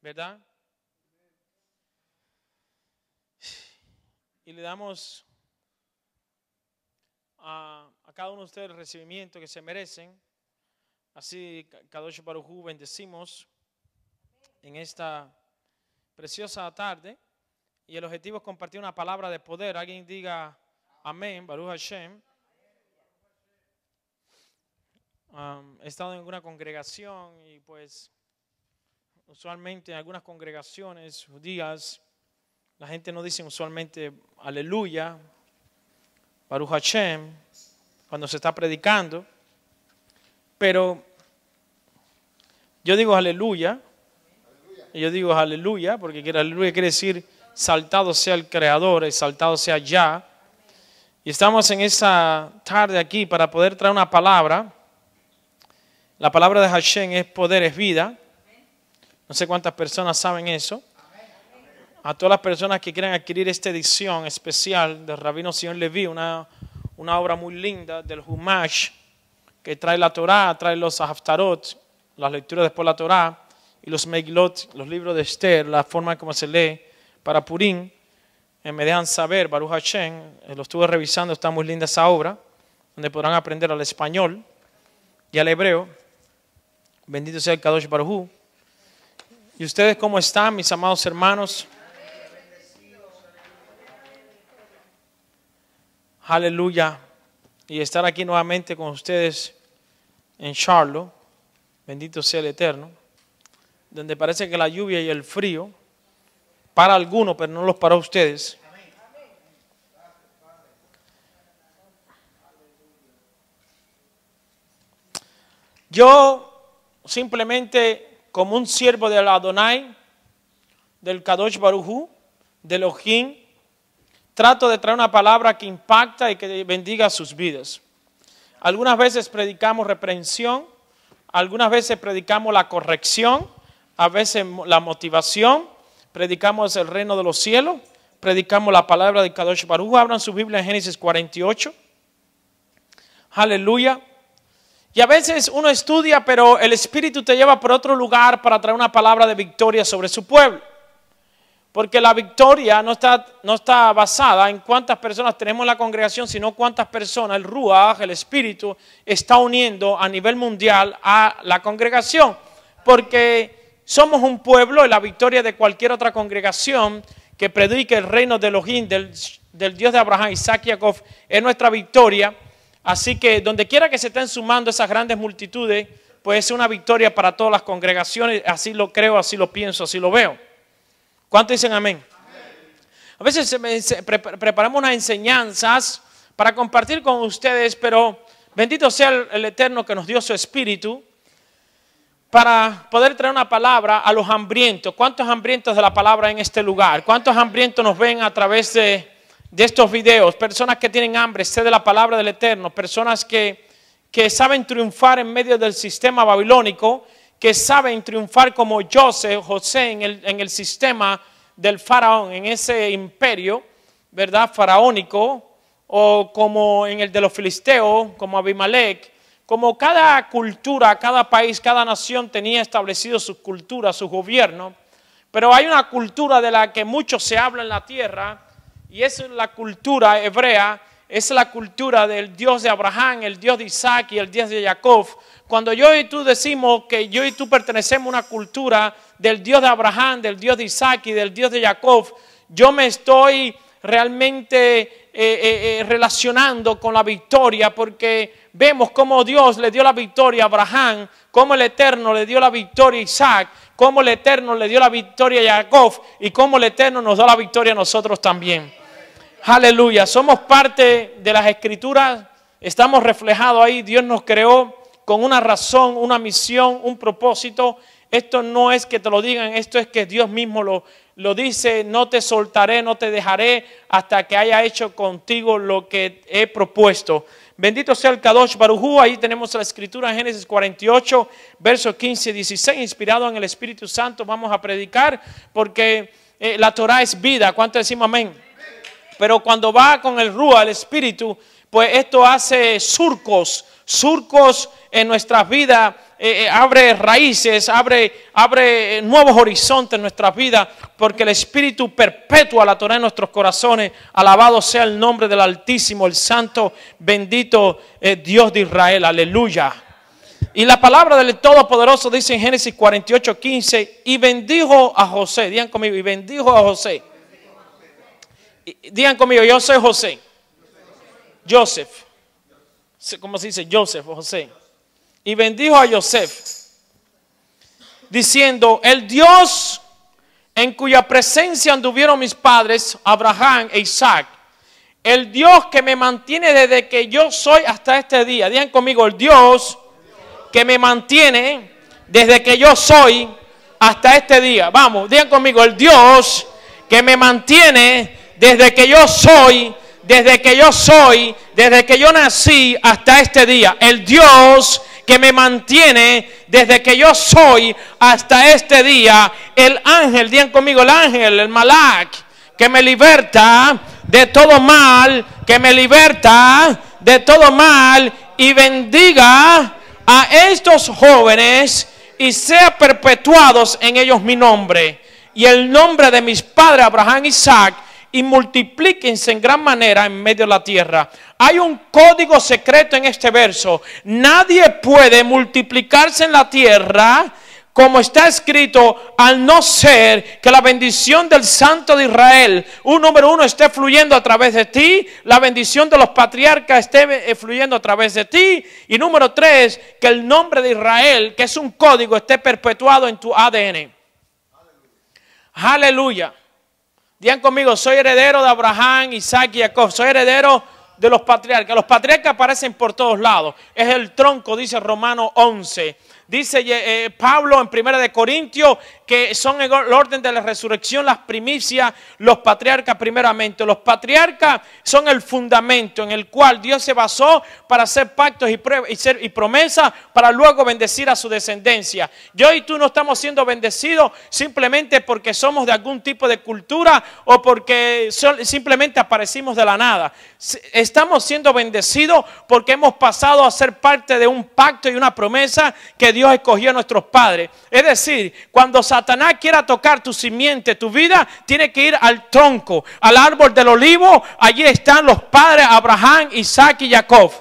¿verdad? Y le damos a, cada uno de ustedes el recibimiento que se merecen. Así, Kadosh Hu, bendecimos en esta preciosa tarde. Y el objetivo es compartir una palabra de poder. Alguien diga amén, Baruch Hashem. he estado en una congregación y pues usualmente en algunas congregaciones judías, la gente no dice usualmente aleluya, Baruch Hashem, cuando se está predicando, pero yo digo aleluya, y yo digo aleluya, porque aleluya quiere decir saltado sea el Creador, saltado sea ya. Y estamos en esa tarde aquí para poder traer una palabra. La palabra de Hashem es poder, es vida. No sé cuántas personas saben eso. A todas las personas que quieran adquirir esta edición especial del Rabino Sion Levi, una, una obra muy linda del Humash, que trae la Torá, trae los Haftarot, las lecturas después de la Torá, y los Megilot, los libros de Esther, la forma como se lee para Purim. Eh, me dejan saber, Baruch Hashem, eh, lo estuve revisando, está muy linda esa obra, donde podrán aprender al español y al hebreo. Bendito sea el Kadosh baruch. ¿Y ustedes cómo están, mis amados hermanos? Aleluya. Y estar aquí nuevamente con ustedes en Charlotte. Bendito sea el Eterno. Donde parece que la lluvia y el frío para algunos, pero no los para ustedes. Yo simplemente como un siervo del Adonai, del Kadosh Baruhu, del Ojín, trato de traer una palabra que impacta y que bendiga sus vidas. Algunas veces predicamos reprensión, algunas veces predicamos la corrección, a veces la motivación, predicamos el reino de los cielos, predicamos la palabra de Kadosh Baruj. Abran su Biblia en Génesis 48. Aleluya. Y a veces uno estudia, pero el Espíritu te lleva por otro lugar para traer una palabra de victoria sobre su pueblo. Porque la victoria no está, no está basada en cuántas personas tenemos en la congregación, sino cuántas personas el Ruach, el Espíritu, está uniendo a nivel mundial a la congregación. Porque somos un pueblo y la victoria de cualquier otra congregación que predique el reino de los del, del Dios de Abraham, Isaac y Jacob, es nuestra victoria Así que donde quiera que se estén sumando esas grandes multitudes, pues es una victoria para todas las congregaciones. Así lo creo, así lo pienso, así lo veo. ¿cuántos dicen amén? A veces preparamos unas enseñanzas para compartir con ustedes, pero bendito sea el Eterno que nos dio su espíritu para poder traer una palabra a los hambrientos. ¿Cuántos hambrientos de la palabra en este lugar? ¿Cuántos hambrientos nos ven a través de de estos videos, personas que tienen hambre, sed de la palabra del Eterno, personas que, saben triunfar en medio del sistema babilónico, que saben triunfar como José, José en el, sistema del faraón, en ese imperio, ¿verdad? Faraónico, o como en el de los filisteos, como Abimelech, como cada cultura, cada país, cada nación tenía establecido su cultura, su gobierno, pero hay una cultura de la que mucho se habla en la tierra, y es la cultura hebrea, es la cultura del Dios de Abraham, el Dios de Isaac y el Dios de Jacob. Cuando yo y tú decimos que yo y tú pertenecemos a una cultura del Dios de Abraham, del Dios de Isaac y del Dios de Jacob, yo me estoy realmente eh, eh, eh, relacionando con la victoria porque vemos cómo Dios le dio la victoria a Abraham, cómo el Eterno le dio la victoria a Isaac, cómo el Eterno le dio la victoria a Jacob y cómo el Eterno nos da la victoria a nosotros también. Aleluya, somos parte de las escrituras, estamos reflejados ahí, Dios nos creó con una razón, una misión, un propósito. Esto no es que te lo digan, esto es que Dios mismo lo, lo dice, no te soltaré, no te dejaré hasta que haya hecho contigo lo que he propuesto. Bendito sea el Kadosh Barujú. Ahí tenemos la escritura en Génesis 48, versos 15 y 16. Inspirado en el Espíritu Santo, vamos a predicar porque eh, la Torah es vida. ¿Cuánto decimos amén? Pero cuando va con el Rúa, el Espíritu, pues esto hace surcos surcos en nuestras vidas, eh, eh, abre raíces, abre, abre eh, nuevos horizontes en nuestras vidas, porque el Espíritu perpetua la Torah en nuestros corazones. Alabado sea el nombre del Altísimo, el Santo, bendito Dios de Israel. Aleluya. Y la palabra del Todopoderoso dice en Génesis 48, 15, y bendijo a José, digan conmigo, y bendijo a José. digan conmigo, yo soy José. Joseph. ¿cómo se dice? Joseph o José. Y bendijo a Joseph, diciendo, el Dios en cuya presencia anduvieron mis padres, Abraham e Isaac, el Dios que me mantiene desde que yo soy hasta este día. Digan conmigo, el Dios que me mantiene desde que yo soy hasta este día. Vamos, digan conmigo, el Dios que me mantiene desde que yo soy desde que yo soy, desde que yo nací hasta este día. El Dios que me mantiene desde que yo soy hasta este día. El ángel, digan conmigo, el ángel, el malak, que me liberta de todo mal, que me liberta de todo mal y bendiga a estos jóvenes y sea perpetuados en ellos mi nombre y el nombre de mis padres Abraham y Isaac y multiplíquense en gran manera en medio de la tierra. Hay un código secreto en este verso. Nadie puede multiplicarse en la tierra como está escrito, al no ser que la bendición del Santo de Israel, un número uno, esté fluyendo a través de ti, la bendición de los patriarcas esté eh, fluyendo a través de ti, y número tres, que el nombre de Israel, que es un código, esté perpetuado en tu ADN. Aleluya. Digan conmigo, soy heredero de Abraham, Isaac y Jacob. Soy heredero de los patriarcas. Los patriarcas aparecen por todos lados. Es el tronco, dice Romano 11 Dice eh, eh, Pablo en Primera de Corintios que son en el orden de la resurrección las primicias, los patriarcas primeramente. Los patriarcas son el fundamento en el cual Dios se basó para hacer pactos y, y, y promesas para luego bendecir a su descendencia. Yo y tú no estamos siendo bendecidos simplemente porque somos de algún tipo de cultura o porque simplemente aparecimos de la nada. Estamos siendo bendecidos porque hemos pasado a ser parte de un pacto y una promesa que Dios Dios escogió a nuestros padres. Es decir, cuando Satanás quiera tocar tu simiente, tu vida, tiene que ir al tronco, al árbol del olivo. Allí están los padres Abraham, Isaac y Jacob.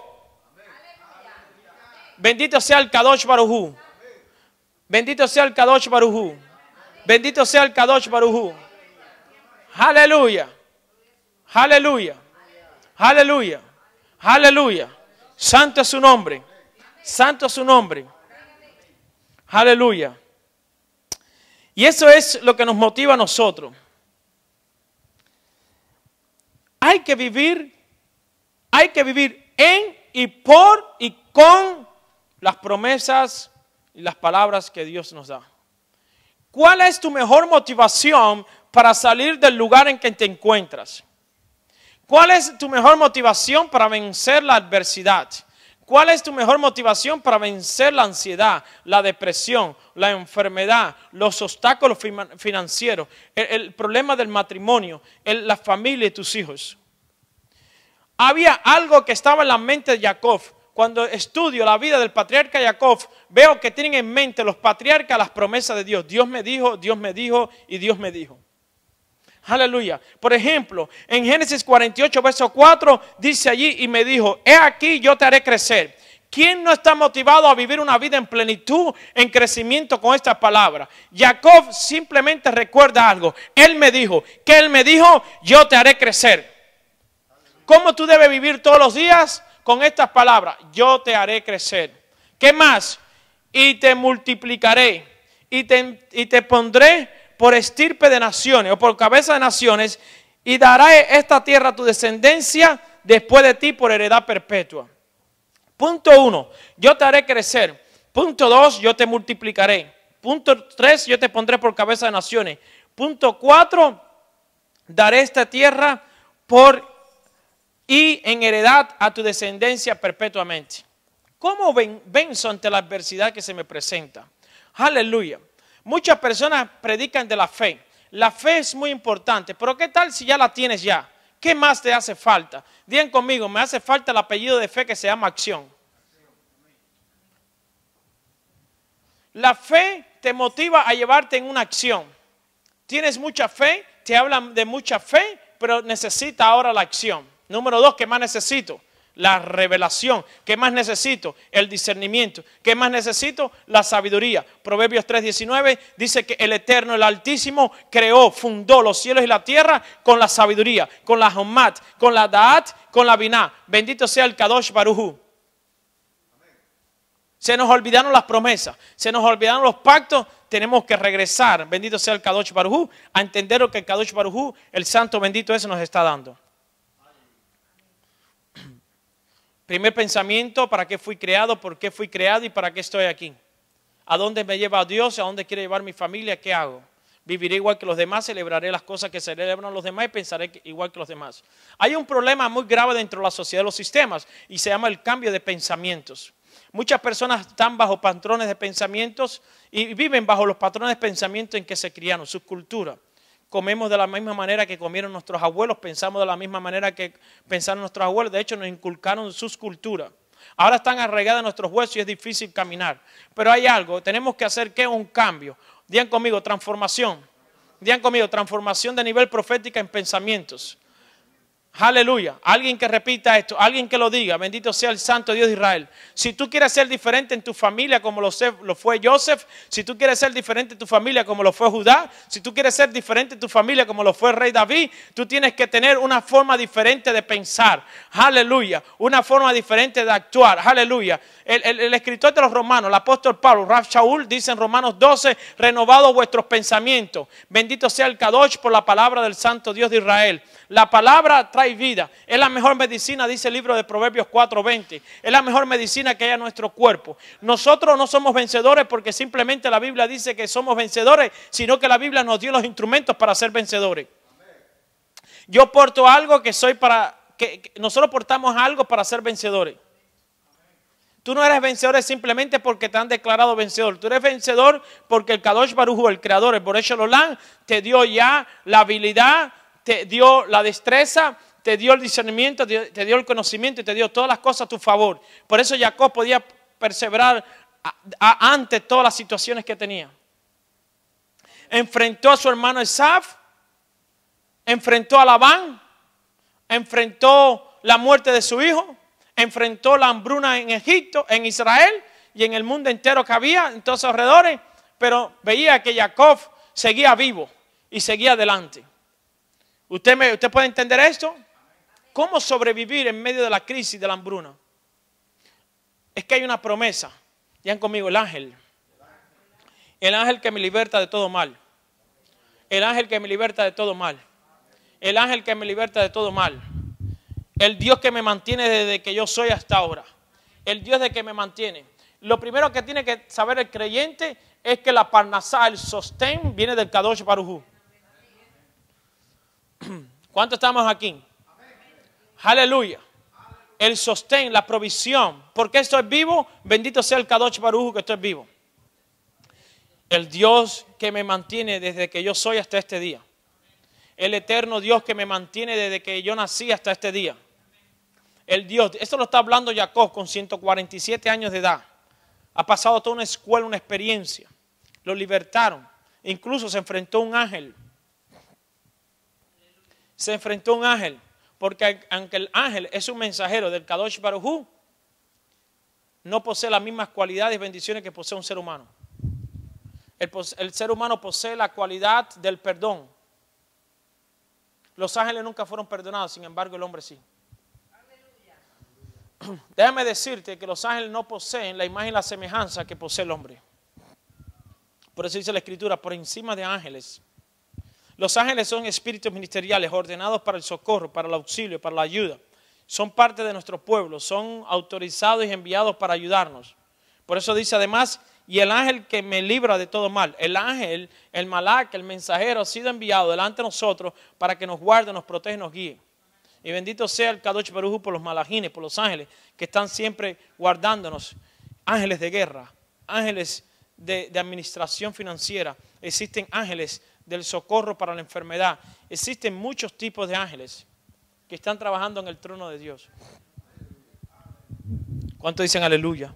Bendito sea el Kadosh Barujú. Bendito sea el Kadosh Barujú. Bendito sea el Kadosh Barujú. Aleluya. Aleluya. Aleluya. Aleluya. Santo es su nombre. Santo es su nombre. Aleluya. Y eso es lo que nos motiva a nosotros. Hay que vivir, hay que vivir en y por y con las promesas y las palabras que Dios nos da. ¿Cuál es tu mejor motivación para salir del lugar en que te encuentras? ¿Cuál es tu mejor motivación para vencer la adversidad? ¿Cuál es tu mejor motivación para vencer la ansiedad, la depresión, la enfermedad, los obstáculos financieros, el, problema del matrimonio, la familia y tus hijos? Había algo que estaba en la mente de Jacob. Cuando estudio la vida del patriarca Jacob, veo que tienen en mente los patriarcas las promesas de Dios. Dios me dijo, Dios me dijo y Dios me dijo. Aleluya. Por ejemplo, en Génesis 48, verso 4, dice allí, y me dijo, he aquí yo te haré crecer. ¿Quién no está motivado a vivir una vida en plenitud, en crecimiento con estas palabras? Jacob simplemente recuerda algo. Él me dijo, que él me dijo, yo te haré crecer. ¿Cómo tú debes vivir todos los días? Con estas palabras, yo te haré crecer. ¿Qué más? Y te multiplicaré y te, y te pondré por estirpe de naciones o por cabeza de naciones, y dará esta tierra a tu descendencia después de ti por heredad perpetua. Punto uno, yo te haré crecer. Punto dos, yo te multiplicaré. Punto tres, yo te pondré por cabeza de naciones. Punto cuatro, daré esta tierra por y en heredad a tu descendencia perpetuamente. ¿Cómo ven, venzo ante la adversidad que se me presenta? Aleluya. Muchas personas predican de la fe. La fe es muy importante, pero ¿qué tal si ya la tienes ya? ¿Qué más te hace falta? Díganme conmigo, me hace falta el apellido de fe que se llama acción. La fe te motiva a llevarte en una acción. Tienes mucha fe, te hablan de mucha fe, pero necesita ahora la acción. Número dos, ¿qué más necesito? la revelación. ¿Qué más necesito? El discernimiento. ¿Qué más necesito? La sabiduría. Proverbios 3:19 dice que el Eterno, el Altísimo, creó, fundó los cielos y la tierra con la sabiduría, con la Homat, con la Daat, con la Binah Bendito sea el Kadosh Baruhu. Se nos olvidaron las promesas, se nos olvidaron los pactos. Tenemos que regresar, bendito sea el Kadosh Barujú, a entender lo que el Kadosh Barujú, el santo bendito ese, nos está dando. Primer pensamiento, ¿para qué fui creado? ¿Por qué fui creado? ¿Y para qué estoy aquí? ¿A dónde me lleva Dios? ¿A dónde quiere llevar mi familia? ¿Qué hago? Viviré igual que los demás, celebraré las cosas que celebran los demás y pensaré igual que los demás. Hay un problema muy grave dentro de la sociedad de los sistemas y se llama el cambio de pensamientos. Muchas personas están bajo patrones de pensamientos y viven bajo los patrones de pensamiento en que se criaron, su cultura comemos de la misma manera que comieron nuestros abuelos, pensamos de la misma manera que pensaron nuestros abuelos, de hecho nos inculcaron sus culturas. Ahora están arraigadas nuestros huesos y es difícil caminar. Pero hay algo, tenemos que hacer que un cambio. Digan conmigo, transformación. Digan conmigo, transformación de nivel profética en pensamientos. Aleluya. Alguien que repita esto, alguien que lo diga. Bendito sea el Santo Dios de Israel. Si tú quieres ser diferente en tu familia como lo, fue Joseph, si tú quieres ser diferente en tu familia como lo fue Judá, si tú quieres ser diferente en tu familia como lo fue el rey David, tú tienes que tener una forma diferente de pensar. Aleluya. Una forma diferente de actuar. Aleluya. El, escritor de los romanos, el apóstol Pablo, Raf Shaul, dice en Romanos 12, renovado vuestros pensamientos. Bendito sea el Kadosh por la palabra del Santo Dios de Israel. La palabra trae vida. Es la mejor medicina, dice el libro de Proverbios 4:20. Es la mejor medicina que hay en nuestro cuerpo. Nosotros no somos vencedores porque simplemente la Biblia dice que somos vencedores, sino que la Biblia nos dio los instrumentos para ser vencedores. Yo porto algo que soy para que, nosotros portamos algo para ser vencedores. Tú no eres vencedor simplemente porque te han declarado vencedor. Tú eres vencedor porque el Kadosh Barujo, el creador, el lolan te dio ya la habilidad, te dio la destreza, te dio el discernimiento, te dio el conocimiento y te dio todas las cosas a tu favor. Por eso Jacob podía perseverar ante todas las situaciones que tenía. Enfrentó a su hermano Esaf, enfrentó a Labán, enfrentó la muerte de su hijo, enfrentó la hambruna en Egipto, en Israel y en el mundo entero que había, en todos los alrededores, pero veía que Jacob seguía vivo y seguía adelante. ¿Usted, puede entender esto? ¿Cómo sobrevivir en medio de la crisis, de la hambruna? Es que hay una promesa. Digan conmigo, el ángel. El ángel que me liberta de todo mal. El ángel que me liberta de todo mal. El ángel que me liberta de todo mal. El Dios que me mantiene desde que yo soy hasta ahora. El Dios de que me mantiene. Lo primero que tiene que saber el creyente es que la parnasal el sostén, viene del Kadosh Barujú. ¿Cuánto estamos aquí? Aleluya. El sostén, la provisión. Porque qué estoy vivo? Bendito sea el Kadosh Barujo que estoy vivo. El Dios que me mantiene desde que yo soy hasta este día. El eterno Dios que me mantiene desde que yo nací hasta este día. El Dios, esto lo está hablando Jacob con 147 años de edad. Ha pasado toda una escuela, una experiencia. Lo libertaron. Incluso se enfrentó a un ángel se enfrentó a un ángel, porque aunque el ángel es un mensajero del Kadosh Barujú, no posee las mismas cualidades y bendiciones que posee un ser humano. El, ser humano posee la cualidad del perdón. Los ángeles nunca fueron perdonados, sin embargo el hombre sí. Déjame decirte que los ángeles no poseen la imagen y la semejanza que posee el hombre. Por eso dice la escritura, por encima de ángeles los ángeles son espíritus ministeriales ordenados para el socorro, para el auxilio, para la ayuda. Son parte de nuestro pueblo, son autorizados y enviados para ayudarnos. Por eso dice además, y el ángel que me libra de todo mal, el ángel, el malac, el mensajero ha sido enviado delante de nosotros para que nos guarde, nos protege, nos guíe. Y bendito sea el Kadosh Perujú por los malajines, por los ángeles que están siempre guardándonos. Ángeles de guerra, ángeles de administración financiera. Existen ángeles del socorro para la enfermedad. Existen muchos tipos de ángeles que están trabajando en el trono de Dios. ¿Cuánto dicen aleluya?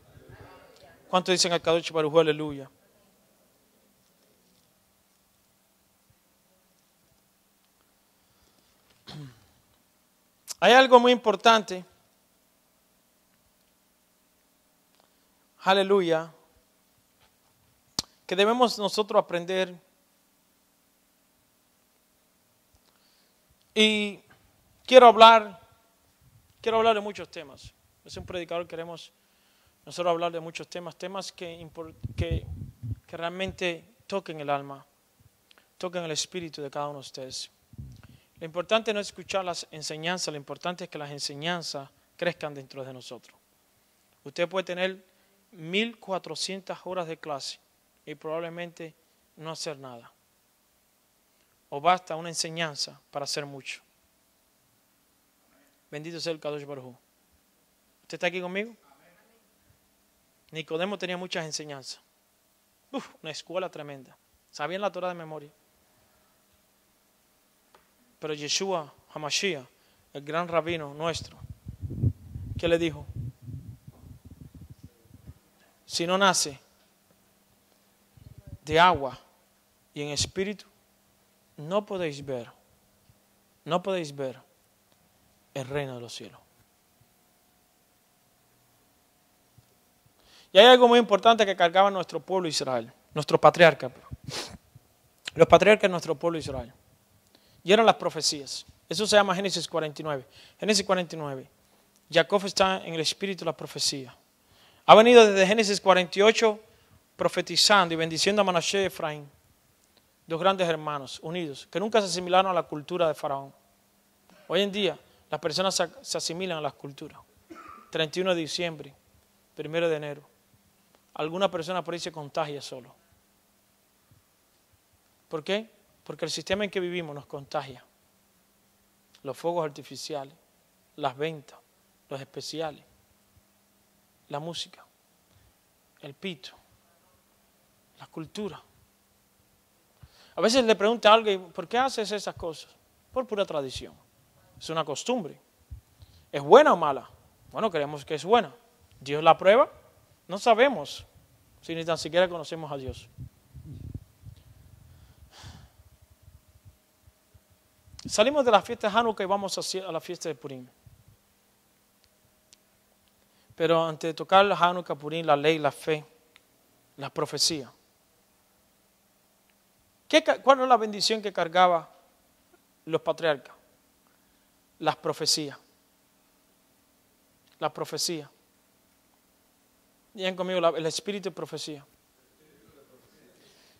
¿Cuánto dicen al Kadosh barujó aleluya? Hay algo muy importante. Aleluya. Que debemos nosotros aprender Y quiero hablar, quiero hablar de muchos temas. Es un predicador, queremos nosotros hablar de muchos temas, temas que, que realmente toquen el alma, toquen el espíritu de cada uno de ustedes. Lo importante no es escuchar las enseñanzas, lo importante es que las enseñanzas crezcan dentro de nosotros. Usted puede tener 1400 horas de clase y probablemente no hacer nada o basta una enseñanza para hacer mucho. Bendito sea el Kadosh Baruj. ¿Usted está aquí conmigo? Nicodemo tenía muchas enseñanzas. una escuela tremenda. Sabían la Torah de memoria. Pero Yeshua Hamashia, el gran rabino nuestro, ¿qué le dijo? Si no nace de agua y en espíritu, no podéis ver, no podéis ver el reino de los cielos. Y hay algo muy importante que cargaba nuestro pueblo Israel, nuestro patriarca, los patriarcas de nuestro pueblo Israel. Y eran las profecías. Eso se llama Génesis 49. Génesis 49. Jacob está en el espíritu de la profecía. Ha venido desde Génesis 48 profetizando y bendiciendo a Manashe y Efraín dos grandes hermanos unidos que nunca se asimilaron a la cultura de Faraón. Hoy en día las personas se asimilan a las culturas. 31 de diciembre, 1 de enero. Alguna persona por ahí se contagia solo. ¿Por qué? Porque el sistema en que vivimos nos contagia. Los fuegos artificiales, las ventas, los especiales, la música, el pito, la cultura a veces le pregunta a alguien, ¿por qué haces esas cosas? Por pura tradición. Es una costumbre. ¿Es buena o mala? Bueno, creemos que es buena. Dios la prueba. No sabemos si ni tan siquiera conocemos a Dios. Salimos de la fiesta de Hanukkah y vamos a la fiesta de Purim. Pero antes de tocar la Hanukkah, Purim, la ley, la fe, la profecía ¿Cuál era la bendición que cargaba los patriarcas? Las profecías. Las profecías. Digan conmigo, el espíritu de profecía.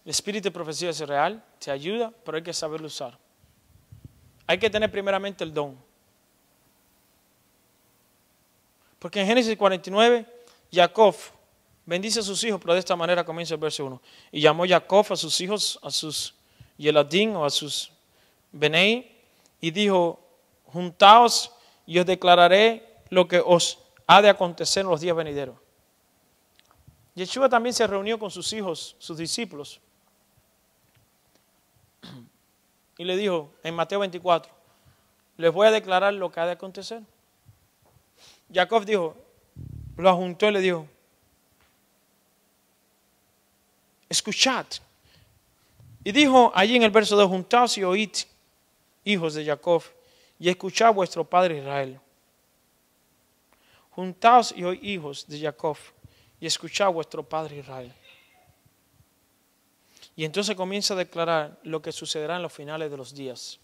El espíritu de profecía es real, te ayuda, pero hay que saberlo usar. Hay que tener primeramente el don. Porque en Génesis 49, Jacob bendice a sus hijos, pero de esta manera comienza el verso 1. Y llamó Jacob a sus hijos, a sus Yeladín o a sus Benei, y dijo, juntaos y os declararé lo que os ha de acontecer en los días venideros. Yeshua también se reunió con sus hijos, sus discípulos, y le dijo en Mateo 24, les voy a declarar lo que ha de acontecer. Jacob dijo, lo ajuntó y le dijo, escuchad. Y dijo allí en el verso de juntaos y oíd, hijos de Jacob, y escuchad vuestro padre Israel. Juntaos y oíd, hijos de Jacob, y escuchad vuestro padre Israel. Y entonces comienza a declarar lo que sucederá en los finales de los días.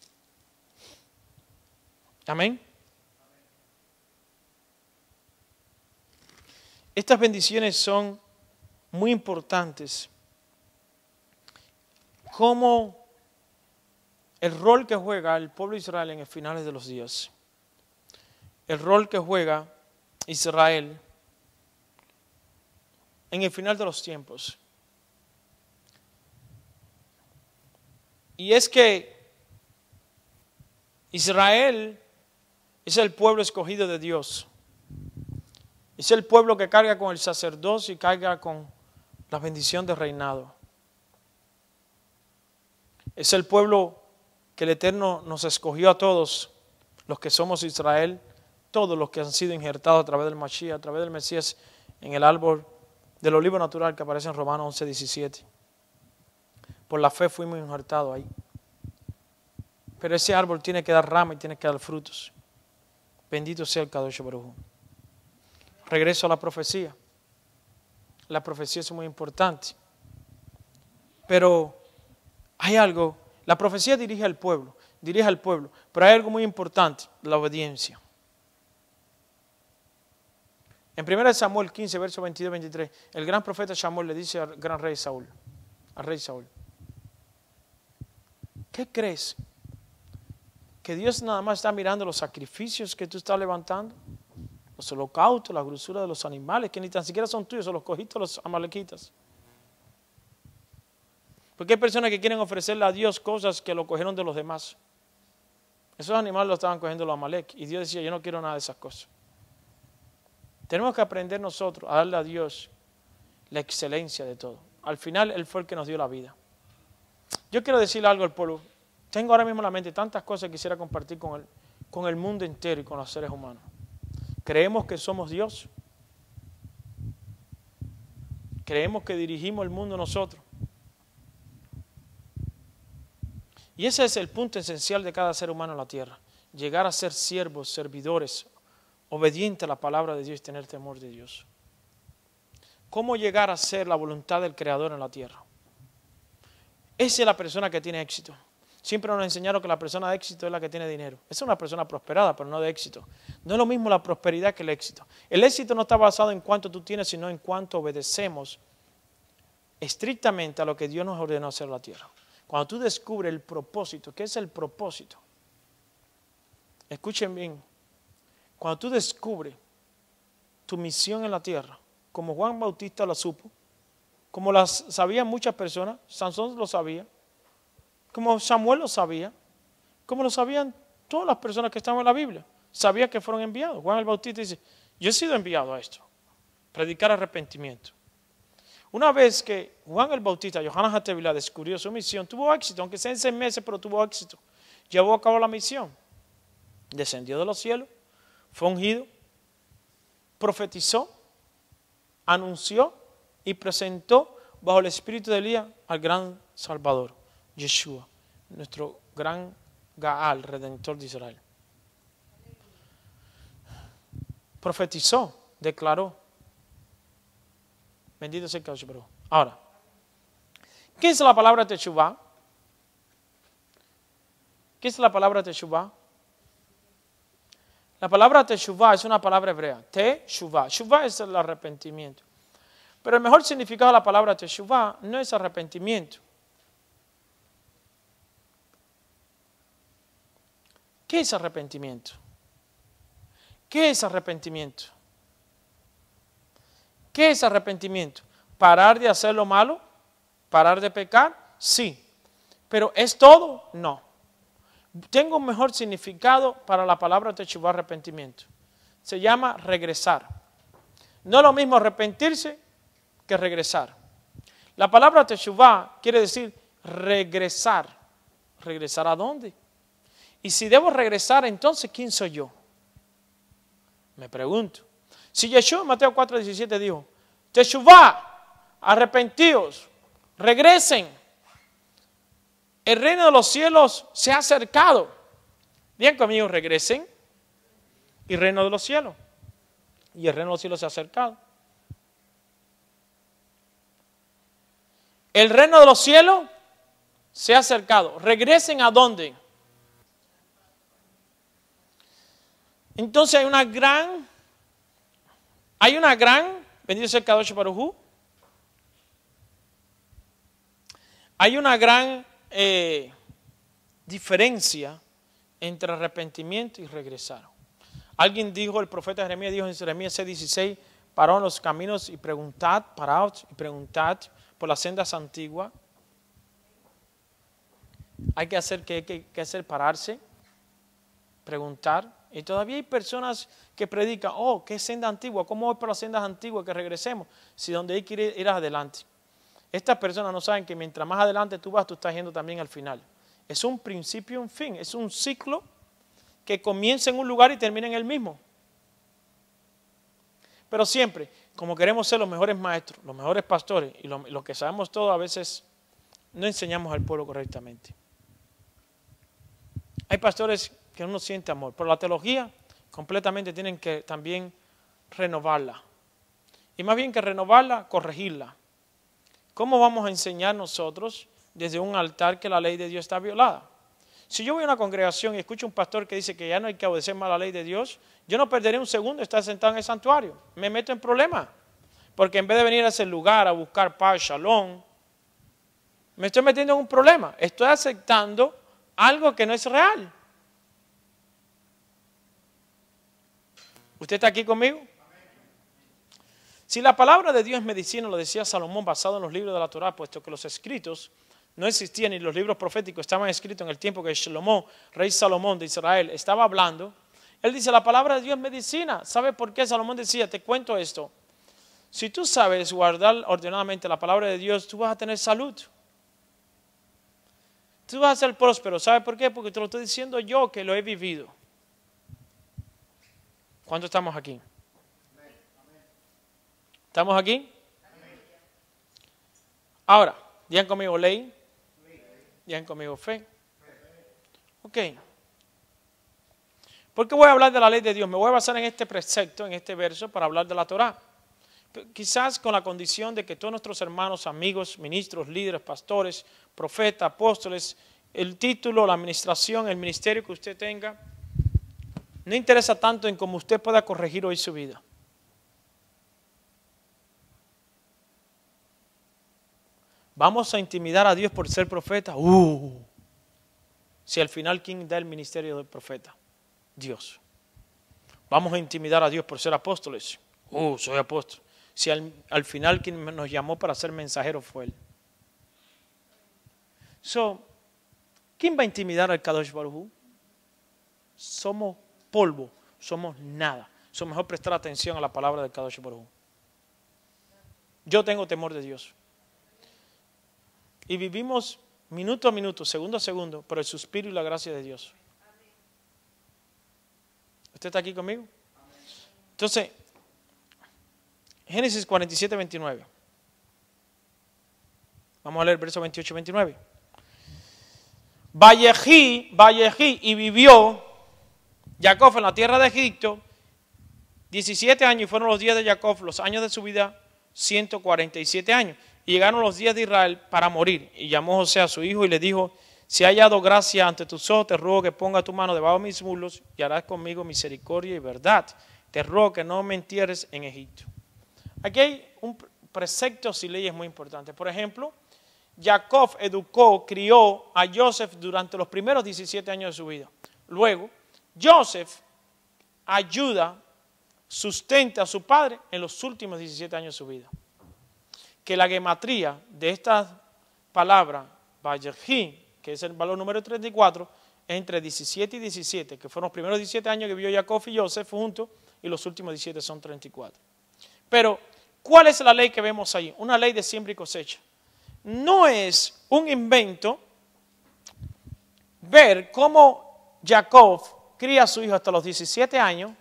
Amén. Estas bendiciones son muy importantes cómo el rol que juega el pueblo de Israel en el finales de los días, el rol que juega Israel en el final de los tiempos. Y es que Israel es el pueblo escogido de Dios. Es el pueblo que carga con el sacerdocio y carga con la bendición del reinado. Es el pueblo que el Eterno nos escogió a todos, los que somos Israel, todos los que han sido injertados a través del Mashiach, a través del Mesías, en el árbol del olivo natural que aparece en Romanos 11, 17. Por la fe fuimos injertados ahí. Pero ese árbol tiene que dar rama y tiene que dar frutos. Bendito sea el Kadosh Baruj. Regreso a la profecía. La profecía es muy importante. Pero hay algo, la profecía dirige al pueblo, dirige al pueblo, pero hay algo muy importante, la obediencia. En 1 Samuel 15, verso 22-23, el gran profeta Samuel le dice al gran rey Saúl, al rey Saúl, ¿qué crees? ¿Que Dios nada más está mirando los sacrificios que tú estás levantando? Los holocaustos, la grosura de los animales, que ni tan siquiera son tuyos, son los cojitos, los amalequitas. Porque hay personas que quieren ofrecerle a Dios cosas que lo cogieron de los demás. Esos animales lo estaban cogiendo los Amalek. Y Dios decía, yo no quiero nada de esas cosas. Tenemos que aprender nosotros a darle a Dios la excelencia de todo. Al final, Él fue el que nos dio la vida. Yo quiero decirle algo al pueblo. Tengo ahora mismo en la mente tantas cosas que quisiera compartir con el, con el mundo entero y con los seres humanos. Creemos que somos Dios. Creemos que dirigimos el mundo nosotros. Y ese es el punto esencial de cada ser humano en la tierra, llegar a ser siervos, servidores, obedientes a la palabra de Dios y tener temor de Dios. ¿Cómo llegar a ser la voluntad del Creador en la tierra? Esa es la persona que tiene éxito. Siempre nos enseñaron que la persona de éxito es la que tiene dinero. Esa es una persona prosperada, pero no de éxito. No es lo mismo la prosperidad que el éxito. El éxito no está basado en cuánto tú tienes, sino en cuánto obedecemos estrictamente a lo que Dios nos ordenó hacer en la tierra. Cuando tú descubres el propósito, ¿qué es el propósito? Escuchen bien. Cuando tú descubres tu misión en la tierra, como Juan Bautista la supo, como las sabían muchas personas, Sansón lo sabía, como Samuel lo sabía, como lo sabían todas las personas que estaban en la Biblia, sabía que fueron enviados. Juan el Bautista dice, yo he sido enviado a esto, predicar arrepentimiento. Una vez que Juan el Bautista, Johannes Jatevila, descubrió su misión, tuvo éxito, aunque sea en seis meses, pero tuvo éxito. Llevó a cabo la misión. Descendió de los cielos, fue ungido, profetizó, anunció y presentó bajo el espíritu de Elías al gran Salvador, Yeshua, nuestro gran Gaal, redentor de Israel. Profetizó, declaró, Bendito sea el pero Ahora, ¿qué es la palabra Teshuvá? ¿Qué es la palabra Teshuvá? La palabra Teshuvá es una palabra hebrea. Teshuvá. Shuvá es el arrepentimiento. Pero el mejor significado de la palabra Teshuvá no es arrepentimiento. ¿Qué es arrepentimiento? ¿Qué es arrepentimiento? ¿Qué es arrepentimiento? ¿Parar de hacer lo malo? ¿Parar de pecar? Sí. ¿Pero es todo? No. Tengo un mejor significado para la palabra Teshuvá arrepentimiento. Se llama regresar. No es lo mismo arrepentirse que regresar. La palabra teshuva quiere decir regresar. ¿Regresar a dónde? Y si debo regresar, entonces, ¿quién soy yo? Me pregunto. Si Yeshua, Mateo 4, 17 dijo, Yeshua, arrepentidos regresen. El reino de los cielos se ha acercado. Bien conmigo, regresen. Y el reino de los cielos. Y el reino de los cielos se ha acercado. El reino de los cielos se ha acercado. Regresen a dónde. Entonces hay una gran hay una gran, bendito hay una gran eh, diferencia entre arrepentimiento y regresar. Alguien dijo, el profeta Jeremías dijo en Jeremías 6:16, en los caminos y preguntad, parados y preguntad por las sendas antiguas. Hay que hacer que que hacer pararse, preguntar, y todavía hay personas que predican, oh, qué senda antigua, ¿cómo voy por las sendas antiguas que regresemos? Si donde hay que ir, adelante. Estas personas no saben que mientras más adelante tú vas, tú estás yendo también al final. Es un principio, y un fin, es un ciclo que comienza en un lugar y termina en el mismo. Pero siempre, como queremos ser los mejores maestros, los mejores pastores y los que sabemos todo, a veces no enseñamos al pueblo correctamente. Hay pastores que uno siente amor. Pero la teología completamente tienen que también renovarla. Y más bien que renovarla, corregirla. ¿Cómo vamos a enseñar nosotros desde un altar que la ley de Dios está violada? Si yo voy a una congregación y escucho un pastor que dice que ya no hay que obedecer más la ley de Dios, yo no perderé un segundo estar sentado en el santuario. Me meto en problemas. Porque en vez de venir a ese lugar a buscar paz, shalom, me estoy metiendo en un problema. Estoy aceptando algo que no es real. ¿Usted está aquí conmigo? Si la palabra de Dios es medicina, lo decía Salomón basado en los libros de la Torá, puesto que los escritos no existían y los libros proféticos estaban escritos en el tiempo que Salomón, rey Salomón de Israel, estaba hablando, él dice, la palabra de Dios es medicina. ¿Sabe por qué Salomón decía, te cuento esto? Si tú sabes guardar ordenadamente la palabra de Dios, tú vas a tener salud. Tú vas a ser próspero. ¿Sabe por qué? Porque te lo estoy diciendo yo que lo he vivido. ¿Cuánto estamos aquí? ¿Estamos aquí? Ahora, digan conmigo ley, digan conmigo fe. Ok. ¿Por qué voy a hablar de la ley de Dios? Me voy a basar en este precepto, en este verso, para hablar de la Torah. Quizás con la condición de que todos nuestros hermanos, amigos, ministros, líderes, pastores, profetas, apóstoles, el título, la administración, el ministerio que usted tenga, no interesa tanto en cómo usted pueda corregir hoy su vida. Vamos a intimidar a Dios por ser profeta. Uh, si al final, ¿quién da el ministerio del profeta? Dios. Vamos a intimidar a Dios por ser apóstoles. Uh, soy apóstol. Si al, final, quien nos llamó para ser mensajero fue Él. So, ¿quién va a intimidar al Kadosh Baruhu? Somos polvo, somos nada. es mejor prestar atención a la palabra del Kadosh Baruj. Yo tengo temor de Dios. Y vivimos minuto a minuto, segundo a segundo, por el suspiro y la gracia de Dios. ¿Usted está aquí conmigo? Entonces, Génesis 47, 29. Vamos a leer el verso 28 29. Vallejí, Vallejí, y vivió Jacob en la tierra de Egipto, 17 años fueron los días de Jacob, los años de su vida, 147 años. Y llegaron los días de Israel para morir. Y llamó José a su hijo y le dijo, si ha hallado gracia ante tus ojos, te ruego que ponga tu mano debajo de mis mulos y harás conmigo misericordia y verdad. Te ruego que no me entierres en Egipto. Aquí hay un precepto y leyes muy importantes. Por ejemplo, Jacob educó, crió a Joseph durante los primeros 17 años de su vida. Luego, Joseph ayuda, sustenta a su padre en los últimos 17 años de su vida. Que la gematría de esta palabra que es el valor número 34, entre 17 y 17, que fueron los primeros 17 años que vivió Jacob y Joseph juntos, y los últimos 17 son 34. Pero, ¿cuál es la ley que vemos ahí? Una ley de siembra y cosecha. No es un invento ver cómo Jacob cría a su hijo hasta los 17 años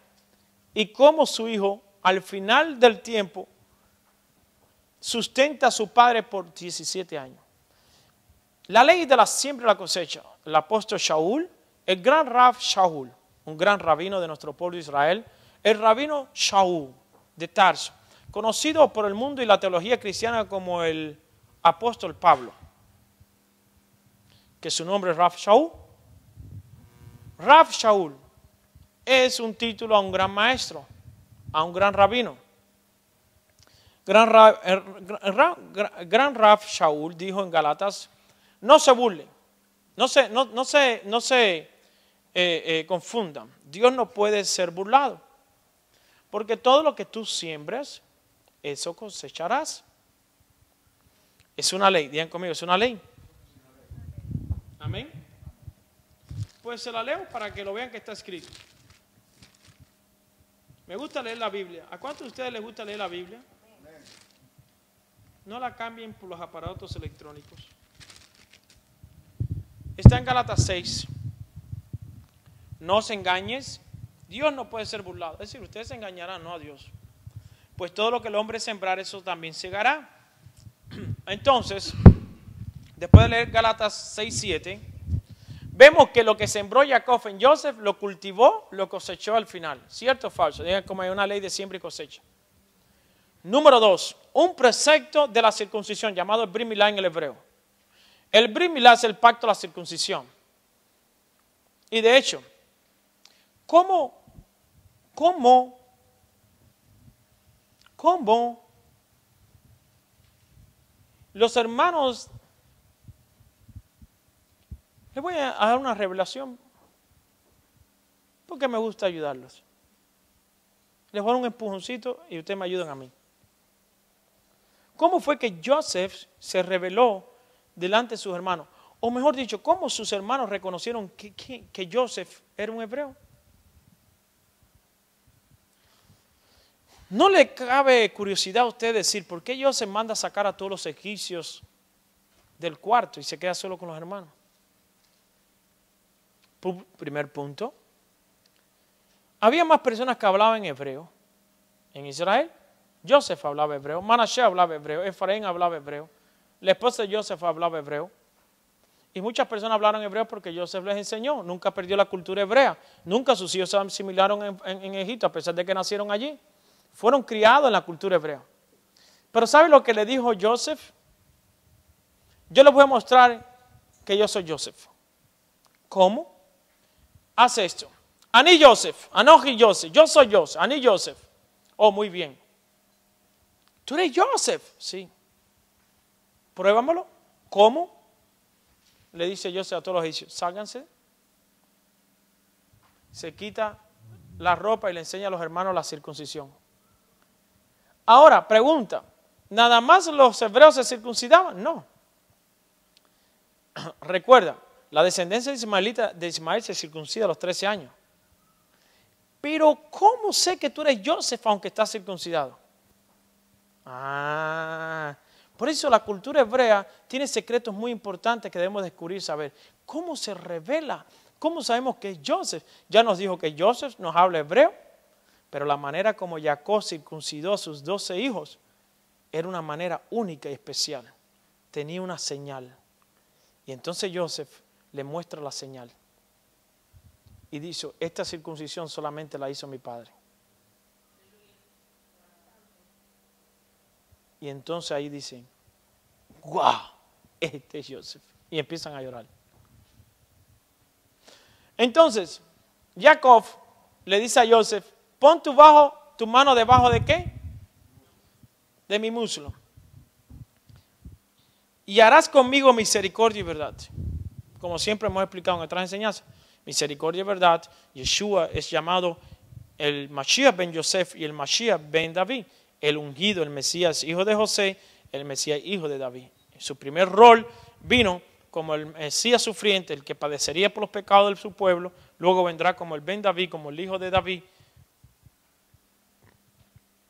y cómo su hijo al final del tiempo sustenta a su padre por 17 años. La ley de la siempre la cosecha, el apóstol Shaul, el gran Raf Shaul, un gran rabino de nuestro pueblo de Israel, el rabino Shaul de Tarso, conocido por el mundo y la teología cristiana como el apóstol Pablo, que su nombre es Raf Shaul, Rab Shaul es un título a un gran maestro, a un gran rabino. Gran Rab, eh, gran eh, Shaul dijo en Galatas, no se burlen, no se, no, no se, no se eh, confundan, Dios no puede ser burlado, porque todo lo que tú siembres, eso cosecharás. Es una ley, digan conmigo, es una ley. Amén. Pues se la leo para que lo vean que está escrito. Me gusta leer la Biblia. ¿A cuántos de ustedes les gusta leer la Biblia? No la cambien por los aparatos electrónicos. Está en Galatas 6. No se engañes. Dios no puede ser burlado. Es decir, ustedes se engañarán, no a Dios. Pues todo lo que el hombre sembrar, eso también segará. Entonces, después de leer Galatas 6, 7 vemos que lo que sembró Jacob en Joseph lo cultivó, lo cosechó al final. ¿Cierto o falso? Digan como hay una ley de siembra y cosecha. Número dos, un precepto de la circuncisión llamado el Brimilá en el hebreo. El Brimilá es el pacto de la circuncisión. Y de hecho, ¿cómo, cómo, cómo los hermanos les voy a dar una revelación porque me gusta ayudarlos. Les voy a dar un empujoncito y ustedes me ayudan a mí. ¿Cómo fue que Joseph se reveló delante de sus hermanos? O mejor dicho, ¿cómo sus hermanos reconocieron que, que, Joseph era un hebreo? ¿No le cabe curiosidad a usted decir por qué Joseph manda a sacar a todos los egipcios del cuarto y se queda solo con los hermanos? Primer punto. Había más personas que hablaban hebreo en Israel. Joseph hablaba hebreo, Manashe hablaba hebreo, Efraín hablaba hebreo, la esposa de Joseph hablaba hebreo. Y muchas personas hablaron hebreo porque Joseph les enseñó, nunca perdió la cultura hebrea, nunca sus hijos se asimilaron en, en Egipto a pesar de que nacieron allí. Fueron criados en la cultura hebrea. Pero ¿sabe lo que le dijo Joseph? Yo les voy a mostrar que yo soy Joseph. ¿Cómo? Hace esto. Aní Joseph, Anoji Joseph, yo soy Joseph, Aní Joseph. Oh, muy bien. Tú eres Joseph, sí. Pruébamelo. ¿Cómo? Le dice Joseph a todos los egipcios, sálganse. Se quita la ropa y le enseña a los hermanos la circuncisión. Ahora, pregunta, ¿nada más los hebreos se circuncidaban? No. Recuerda, la descendencia de, de Ismael se circuncida a los 13 años. Pero ¿cómo sé que tú eres Joseph aunque estás circuncidado? Ah, por eso la cultura hebrea tiene secretos muy importantes que debemos descubrir, saber. ¿Cómo se revela? ¿Cómo sabemos que es Joseph? Ya nos dijo que Joseph nos habla hebreo, pero la manera como Jacob circuncidó a sus 12 hijos era una manera única y especial. Tenía una señal. Y entonces Joseph le muestra la señal. Y dice, esta circuncisión solamente la hizo mi padre. Y entonces ahí dicen, ¡guau! Este es Joseph. Y empiezan a llorar. Entonces, Jacob le dice a Joseph, pon tu, bajo, tu mano debajo de qué? De mi muslo. Y harás conmigo misericordia y verdad como siempre hemos explicado en otras enseñanzas, misericordia y verdad, Yeshua es llamado el Mashiach ben Yosef y el Mashiach ben David, el ungido, el Mesías hijo de José, el Mesías hijo de David. En su primer rol vino como el Mesías sufriente, el que padecería por los pecados de su pueblo, luego vendrá como el Ben David, como el hijo de David,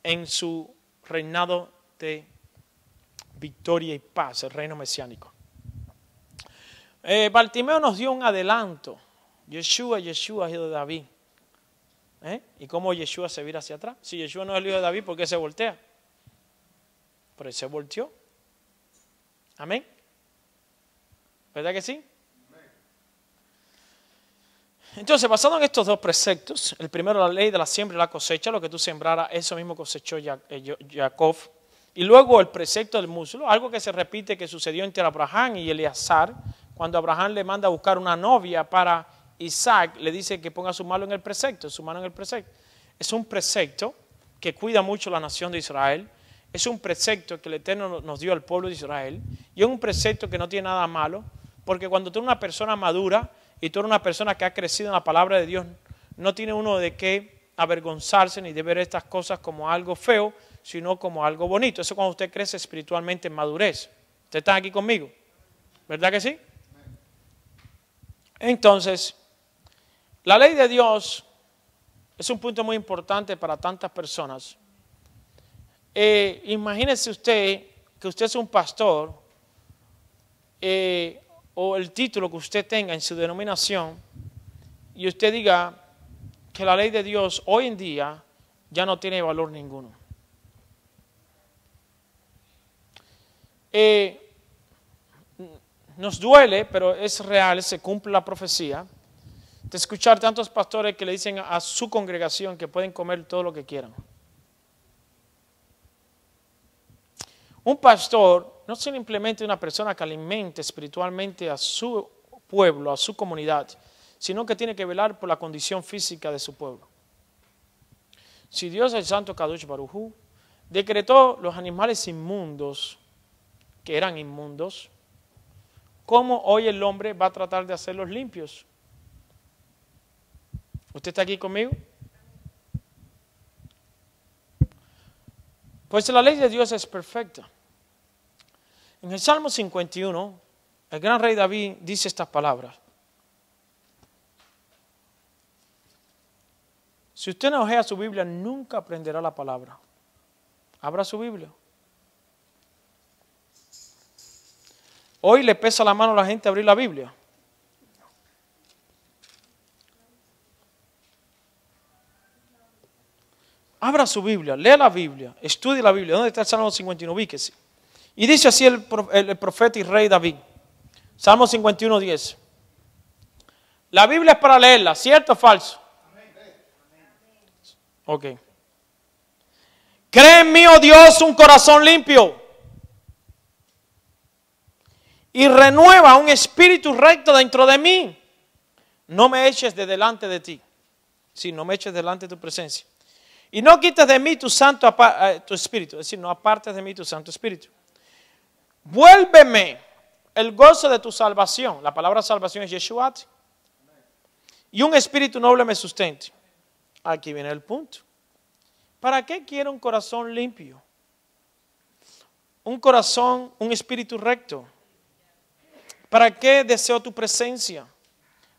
en su reinado de victoria y paz, el reino mesiánico. Eh, Bartimeo nos dio un adelanto. Yeshua, Yeshua, hijo de David. ¿Eh? ¿Y cómo Yeshua se vira hacia atrás? Si Yeshua no es el hijo de David, ¿por qué se voltea? Porque se volteó. Amén. ¿Verdad que sí? Entonces, basado en estos dos preceptos, el primero la ley de la siembra y la cosecha, lo que tú sembraras, eso mismo cosechó eh, Jacob. Y luego el precepto del muslo, algo que se repite que sucedió entre Abraham y Eleazar, cuando Abraham le manda a buscar una novia para Isaac, le dice que ponga su mano en el precepto, su mano en el precepto. Es un precepto que cuida mucho la nación de Israel, es un precepto que el Eterno nos dio al pueblo de Israel, y es un precepto que no tiene nada malo, porque cuando tú eres una persona madura y tú eres una persona que ha crecido en la palabra de Dios, no tiene uno de qué avergonzarse ni de ver estas cosas como algo feo, sino como algo bonito. Eso cuando usted crece espiritualmente en madurez. Usted está aquí conmigo, ¿verdad que sí? Entonces, la ley de Dios es un punto muy importante para tantas personas. Eh, imagínese usted que usted es un pastor eh, o el título que usted tenga en su denominación y usted diga que la ley de Dios hoy en día ya no tiene valor ninguno. Eh, nos duele, pero es real, se cumple la profecía, de escuchar tantos pastores que le dicen a su congregación que pueden comer todo lo que quieran. Un pastor no simplemente una persona que alimente espiritualmente a su pueblo, a su comunidad, sino que tiene que velar por la condición física de su pueblo. Si Dios el Santo Kadush Barujú decretó los animales inmundos, que eran inmundos, ¿Cómo hoy el hombre va a tratar de hacerlos limpios? ¿Usted está aquí conmigo? Pues la ley de Dios es perfecta. En el Salmo 51, el gran rey David dice estas palabras. Si usted no ojea su Biblia, nunca aprenderá la palabra. Abra su Biblia. Hoy le pesa la mano a la gente abrir la Biblia. Abra su Biblia, lea la Biblia, estudie la Biblia. ¿Dónde está el Salmo 51? Ubíquese. Y dice así el, el profeta y rey David. Salmo 51, 10. La Biblia es para leerla, ¿cierto o falso? Ok. Cree en mí, oh Dios, un corazón limpio y renueva un espíritu recto dentro de mí. No me eches de delante de ti. Si no me eches delante de tu presencia. Y no quites de mí tu santo eh, tu espíritu, es decir, no apartes de mí tu santo espíritu. Vuélveme el gozo de tu salvación. La palabra salvación es Yeshua. Y un espíritu noble me sustente. Aquí viene el punto. ¿Para qué quiero un corazón limpio? Un corazón, un espíritu recto. ¿Para qué deseo tu presencia?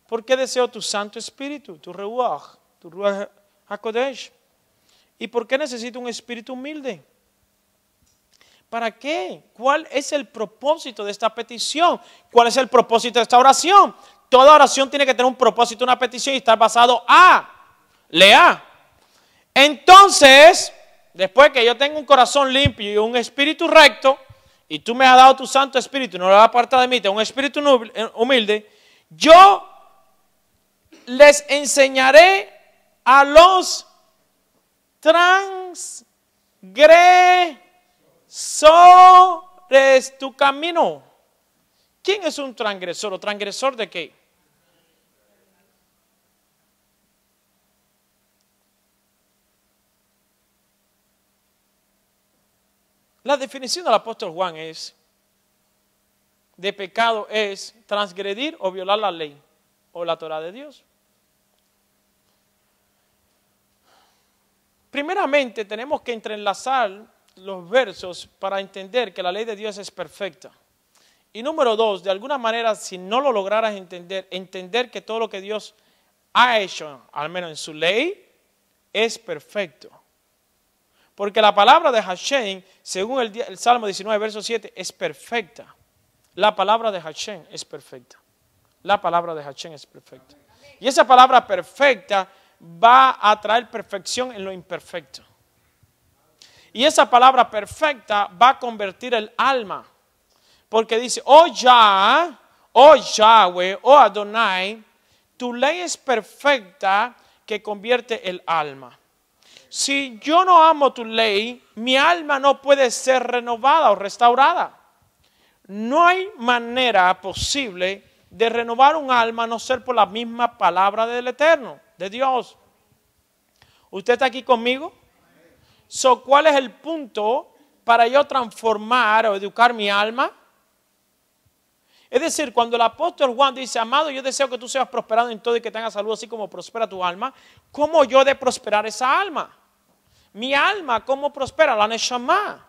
¿Por qué deseo tu Santo Espíritu, tu Ruach, tu Ruach HaKodesh? ¿Y por qué necesito un espíritu humilde? ¿Para qué? ¿Cuál es el propósito de esta petición? ¿Cuál es el propósito de esta oración? Toda oración tiene que tener un propósito, una petición y estar basado a, lea. Entonces, después que yo tengo un corazón limpio y un espíritu recto, y tú me has dado tu Santo Espíritu, no lo apartado de mí, te un espíritu eh, humilde, yo les enseñaré a los transgresores tu camino. ¿Quién es un transgresor o transgresor de qué? La definición del apóstol Juan es, de pecado es transgredir o violar la ley o la Torah de Dios. Primeramente tenemos que entrelazar los versos para entender que la ley de Dios es perfecta. Y número dos, de alguna manera, si no lo lograras entender, entender que todo lo que Dios ha hecho, al menos en su ley, es perfecto. Porque la palabra de Hashem, según el, Salmo 19, verso 7, es perfecta. La palabra de Hashem es perfecta. La palabra de Hashem es perfecta. Y esa palabra perfecta va a traer perfección en lo imperfecto. Y esa palabra perfecta va a convertir el alma. Porque dice, oh Yah, oh Yahweh, oh Adonai, tu ley es perfecta que convierte el alma si yo no amo tu ley, mi alma no puede ser renovada o restaurada. No hay manera posible de renovar un alma a no ser por la misma palabra del Eterno, de Dios. ¿Usted está aquí conmigo? So, ¿Cuál es el punto para yo transformar o educar mi alma? Es decir, cuando el apóstol Juan dice, amado, yo deseo que tú seas prosperado en todo y que tengas salud así como prospera tu alma, ¿cómo yo de prosperar esa alma? Mi alma, ¿cómo prospera? La Neshama.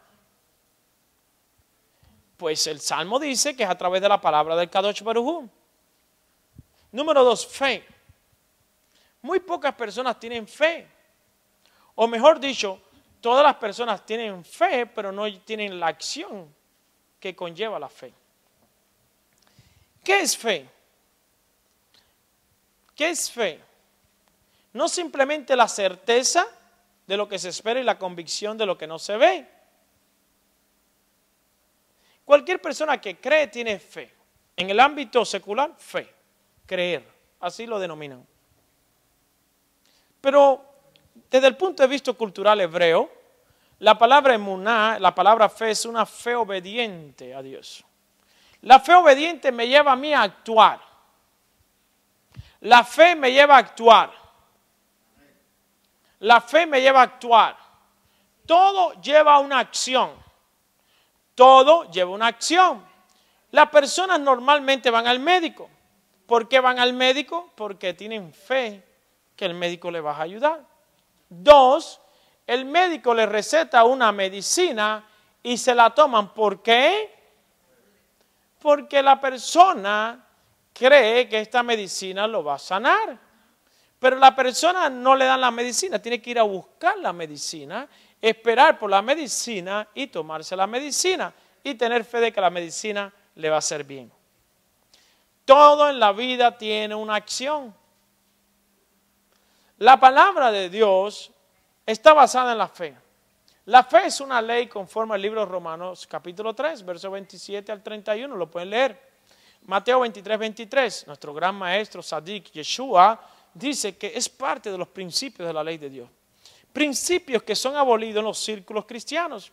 Pues el Salmo dice que es a través de la palabra del Kadosh Barujú. Número dos, fe. Muy pocas personas tienen fe. O mejor dicho, todas las personas tienen fe, pero no tienen la acción que conlleva la fe. ¿Qué es fe? ¿Qué es fe? No simplemente la certeza de lo que se espera y la convicción de lo que no se ve. Cualquier persona que cree tiene fe. En el ámbito secular, fe, creer, así lo denominan. Pero desde el punto de vista cultural hebreo, la palabra emuná, la palabra fe es una fe obediente a Dios. La fe obediente me lleva a mí a actuar. La fe me lleva a actuar. La fe me lleva a actuar. Todo lleva a una acción. Todo lleva a una acción. Las personas normalmente van al médico. ¿Por qué van al médico? Porque tienen fe que el médico les va a ayudar. Dos, el médico les receta una medicina y se la toman. ¿Por qué? porque la persona cree que esta medicina lo va a sanar. Pero la persona no le dan la medicina, tiene que ir a buscar la medicina, esperar por la medicina y tomarse la medicina y tener fe de que la medicina le va a hacer bien. Todo en la vida tiene una acción. La palabra de Dios está basada en la fe. La fe es una ley conforme al libro de Romanos capítulo 3, versos 27 al 31, lo pueden leer. Mateo 23, 23, nuestro gran maestro Sadik Yeshua dice que es parte de los principios de la ley de Dios. Principios que son abolidos en los círculos cristianos.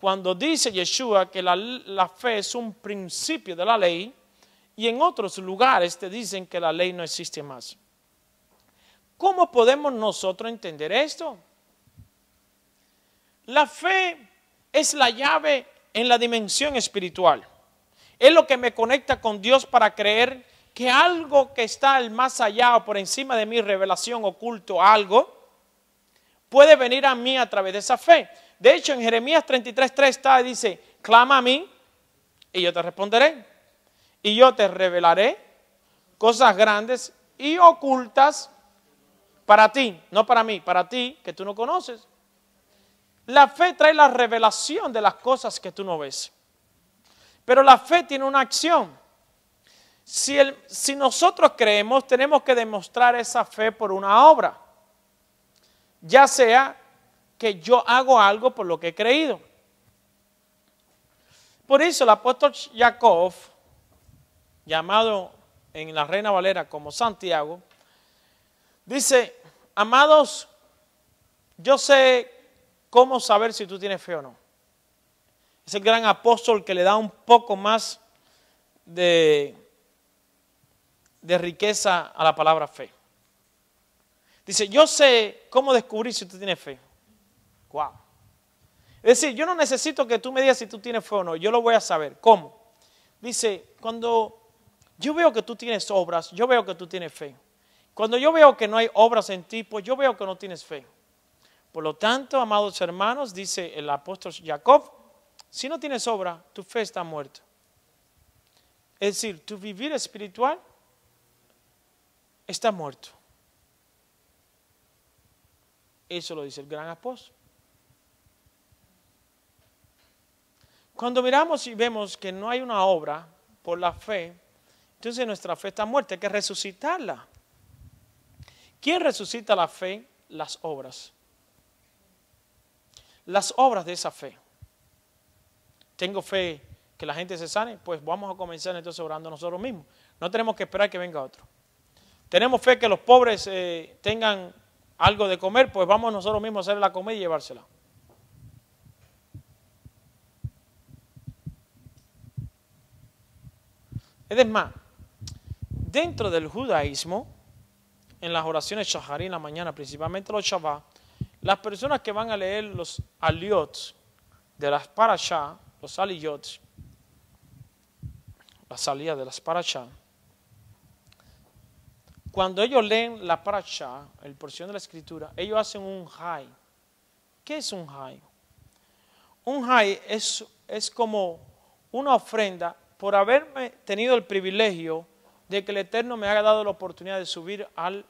Cuando dice Yeshua que la, la fe es un principio de la ley, y en otros lugares te dicen que la ley no existe más. ¿Cómo podemos nosotros entender esto? La fe es la llave en la dimensión espiritual. Es lo que me conecta con Dios para creer que algo que está al más allá o por encima de mi revelación oculto, algo, puede venir a mí a través de esa fe. De hecho, en Jeremías 33.3 está, y dice, clama a mí y yo te responderé. Y yo te revelaré cosas grandes y ocultas para ti, no para mí, para ti que tú no conoces. La fe trae la revelación de las cosas que tú no ves. Pero la fe tiene una acción. Si, nosotros creemos, tenemos que demostrar esa fe por una obra. Ya sea que yo hago algo por lo que he creído. Por eso el apóstol Jacob, llamado en la Reina Valera como Santiago, dice, amados, yo sé cómo saber si tú tienes fe o no. Es el gran apóstol que le da un poco más de, de riqueza a la palabra fe. Dice, yo sé cómo descubrir si tú tienes fe. Wow. Es decir, yo no necesito que tú me digas si tú tienes fe o no, yo lo voy a saber. ¿Cómo? Dice, cuando yo veo que tú tienes obras, yo veo que tú tienes fe. Cuando yo veo que no hay obras en ti, pues yo veo que no tienes fe. Por lo tanto, amados hermanos, dice el apóstol Jacob, si no tienes obra, tu fe está muerta. Es decir, tu vivir espiritual está muerto. Eso lo dice el gran apóstol. Cuando miramos y vemos que no hay una obra por la fe, entonces nuestra fe está muerta, hay que resucitarla. ¿Quién resucita la fe? Las obras las obras de esa fe. Tengo fe que la gente se sane, pues vamos a comenzar entonces orando nosotros mismos. No tenemos que esperar que venga otro. Tenemos fe que los pobres eh, tengan algo de comer, pues vamos nosotros mismos a hacer la comida y llevársela. Es más, dentro del judaísmo, en las oraciones shaharí en la mañana, principalmente los Shabbat, las personas que van a leer los Aliyot de las parashá, los Aliyot, las salida de las parashá, cuando ellos leen la parashá, el porción de la escritura, ellos hacen un high. ¿Qué es un high? Un high es, es como una ofrenda por haberme tenido el privilegio de que el Eterno me haya dado la oportunidad de subir al,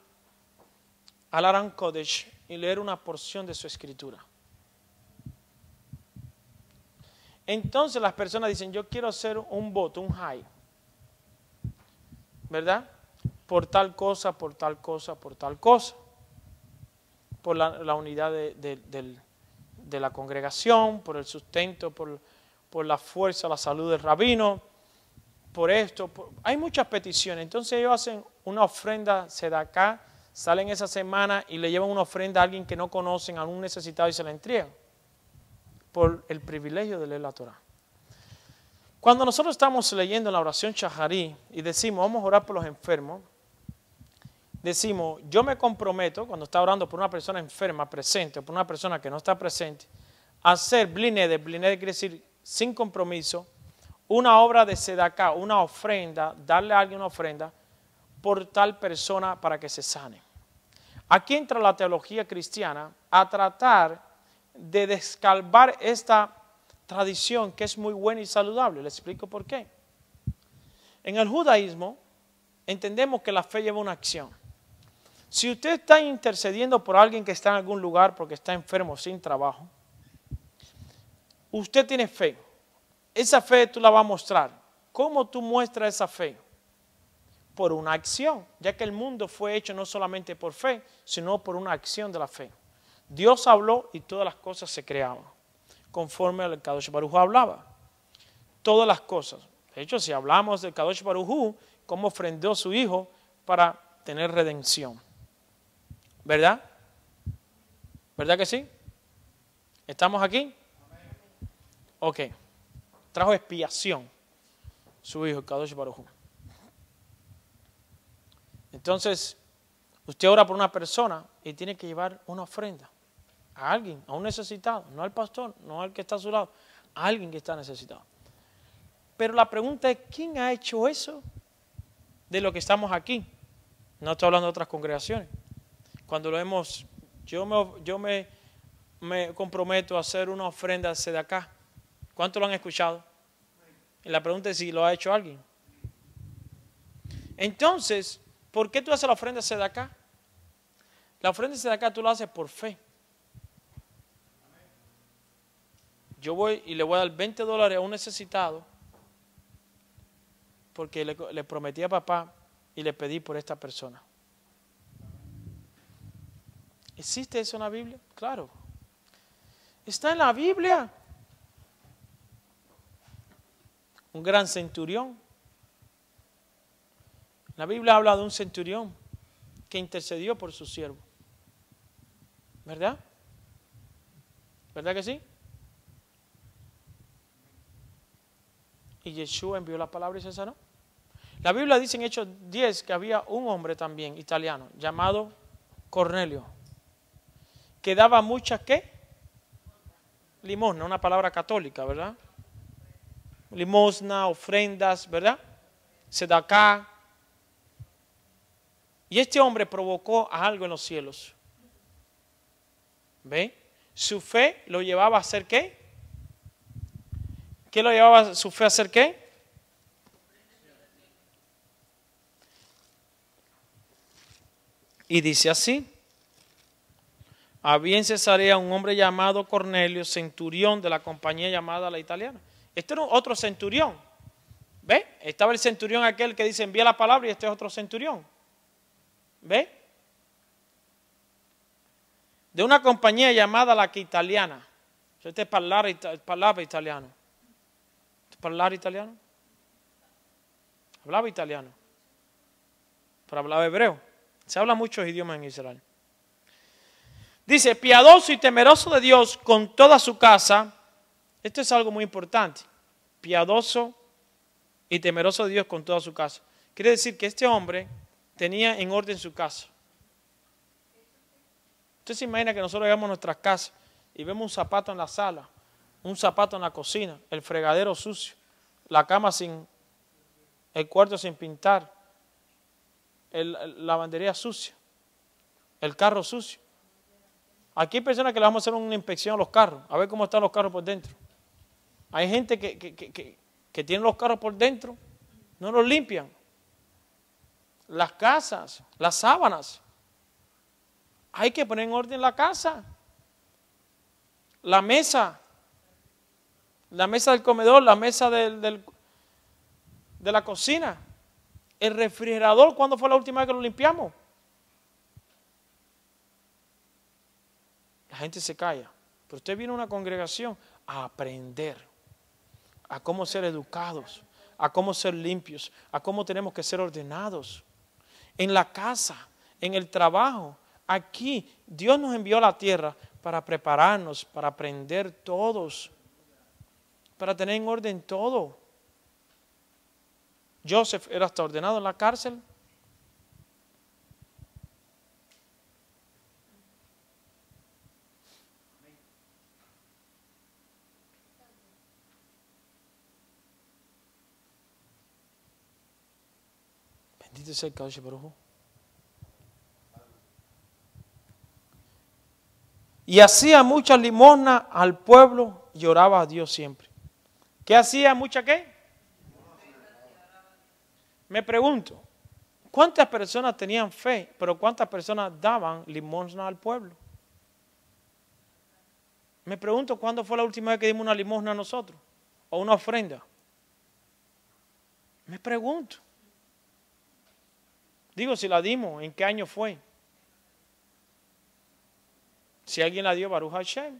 al Aran Kodesh, y leer una porción de su escritura. Entonces las personas dicen, yo quiero hacer un voto, un high, ¿verdad? Por tal cosa, por tal cosa, por tal cosa, por la, unidad de, la congregación, por el sustento, por, la fuerza, la salud del rabino, por esto. Hay muchas peticiones. Entonces ellos hacen una ofrenda se da acá salen esa semana y le llevan una ofrenda a alguien que no conocen, a un necesitado y se la entregan por el privilegio de leer la Torah. Cuando nosotros estamos leyendo la oración Shaharí y decimos, vamos a orar por los enfermos, decimos, yo me comprometo, cuando está orando por una persona enferma presente o por una persona que no está presente, a hacer blinede, blinede quiere decir sin compromiso, una obra de sedacá, una ofrenda, darle a alguien una ofrenda por tal persona para que se sane. Aquí entra la teología cristiana a tratar de descalvar esta tradición que es muy buena y saludable. ¿Les explico por qué. En el judaísmo entendemos que la fe lleva una acción. Si usted está intercediendo por alguien que está en algún lugar porque está enfermo, sin trabajo, usted tiene fe. Esa fe tú la vas a mostrar. ¿Cómo tú muestras esa fe? por una acción, ya que el mundo fue hecho no solamente por fe, sino por una acción de la fe. Dios habló y todas las cosas se creaban, conforme al Kadosh Barujú hablaba. Todas las cosas. De hecho, si hablamos del Kadosh Barujú, cómo ofrendó a su hijo para tener redención. ¿Verdad? ¿Verdad que sí? ¿Estamos aquí? Ok. Trajo expiación su hijo, Kadosh Barujú. Entonces, usted ora por una persona y tiene que llevar una ofrenda a alguien, a un necesitado, no al pastor, no al que está a su lado, a alguien que está necesitado. Pero la pregunta es, ¿quién ha hecho eso de lo que estamos aquí? No estoy hablando de otras congregaciones. Cuando lo hemos, yo me, yo me, comprometo a hacer una ofrenda de acá. ¿Cuánto lo han escuchado? Y la pregunta es si lo ha hecho alguien. Entonces, ¿Por qué tú haces la ofrenda de acá? La ofrenda de acá tú la haces por fe. Yo voy y le voy a dar 20 dólares a un necesitado porque le, le prometí a papá y le pedí por esta persona. ¿Existe eso en la Biblia? Claro. Está en la Biblia. Un gran centurión la Biblia habla de un centurión que intercedió por su siervo. ¿Verdad? ¿Verdad que sí? Y Yeshua envió la palabra y se sanó. La Biblia dice en Hechos 10 que había un hombre también italiano llamado Cornelio, que daba mucha qué? Limosna, una palabra católica, ¿verdad? Limosna, ofrendas, ¿verdad? Sedacá, y este hombre provocó algo en los cielos. ¿Ve? Su fe lo llevaba a hacer qué? ¿Qué lo llevaba su fe a hacer qué? Y dice así. Había en Cesarea un hombre llamado Cornelio, centurión de la compañía llamada la italiana. Este era otro centurión. ¿Ve? Estaba el centurión aquel que dice envía la palabra y este es otro centurión. ¿Ve? De una compañía llamada la que italiana. Yo este es italiano. ¿Te italiano? Hablaba italiano. Pero hablaba hebreo. Se habla muchos idiomas en Israel. Dice, piadoso y temeroso de Dios con toda su casa. Esto es algo muy importante. Piadoso y temeroso de Dios con toda su casa. Quiere decir que este hombre tenía en orden su casa. Usted se imagina que nosotros llegamos a nuestras casas y vemos un zapato en la sala, un zapato en la cocina, el fregadero sucio, la cama sin, el cuarto sin pintar, la lavandería sucia, el carro sucio. Aquí hay personas que le vamos a hacer una inspección a los carros, a ver cómo están los carros por dentro. Hay gente que, que, que tiene los carros por dentro, no los limpian las casas, las sábanas. Hay que poner en orden la casa, la mesa, la mesa del comedor, la mesa del, de la cocina, el refrigerador. ¿Cuándo fue la última vez que lo limpiamos? La gente se calla, pero usted viene a una congregación a aprender, a cómo ser educados, a cómo ser limpios, a cómo tenemos que ser ordenados en la casa, en el trabajo. Aquí Dios nos envió a la tierra para prepararnos, para aprender todos, para tener en orden todo. Joseph era hasta ordenado en la cárcel, Y hacía mucha limosna al pueblo y oraba a Dios siempre. ¿Qué hacía mucha qué? Me pregunto, ¿cuántas personas tenían fe, pero cuántas personas daban limosna al pueblo? Me pregunto, ¿cuándo fue la última vez que dimos una limosna a nosotros? ¿O una ofrenda? Me pregunto. Digo, si la dimos, ¿en qué año fue? Si alguien la dio, Baruch Hashem.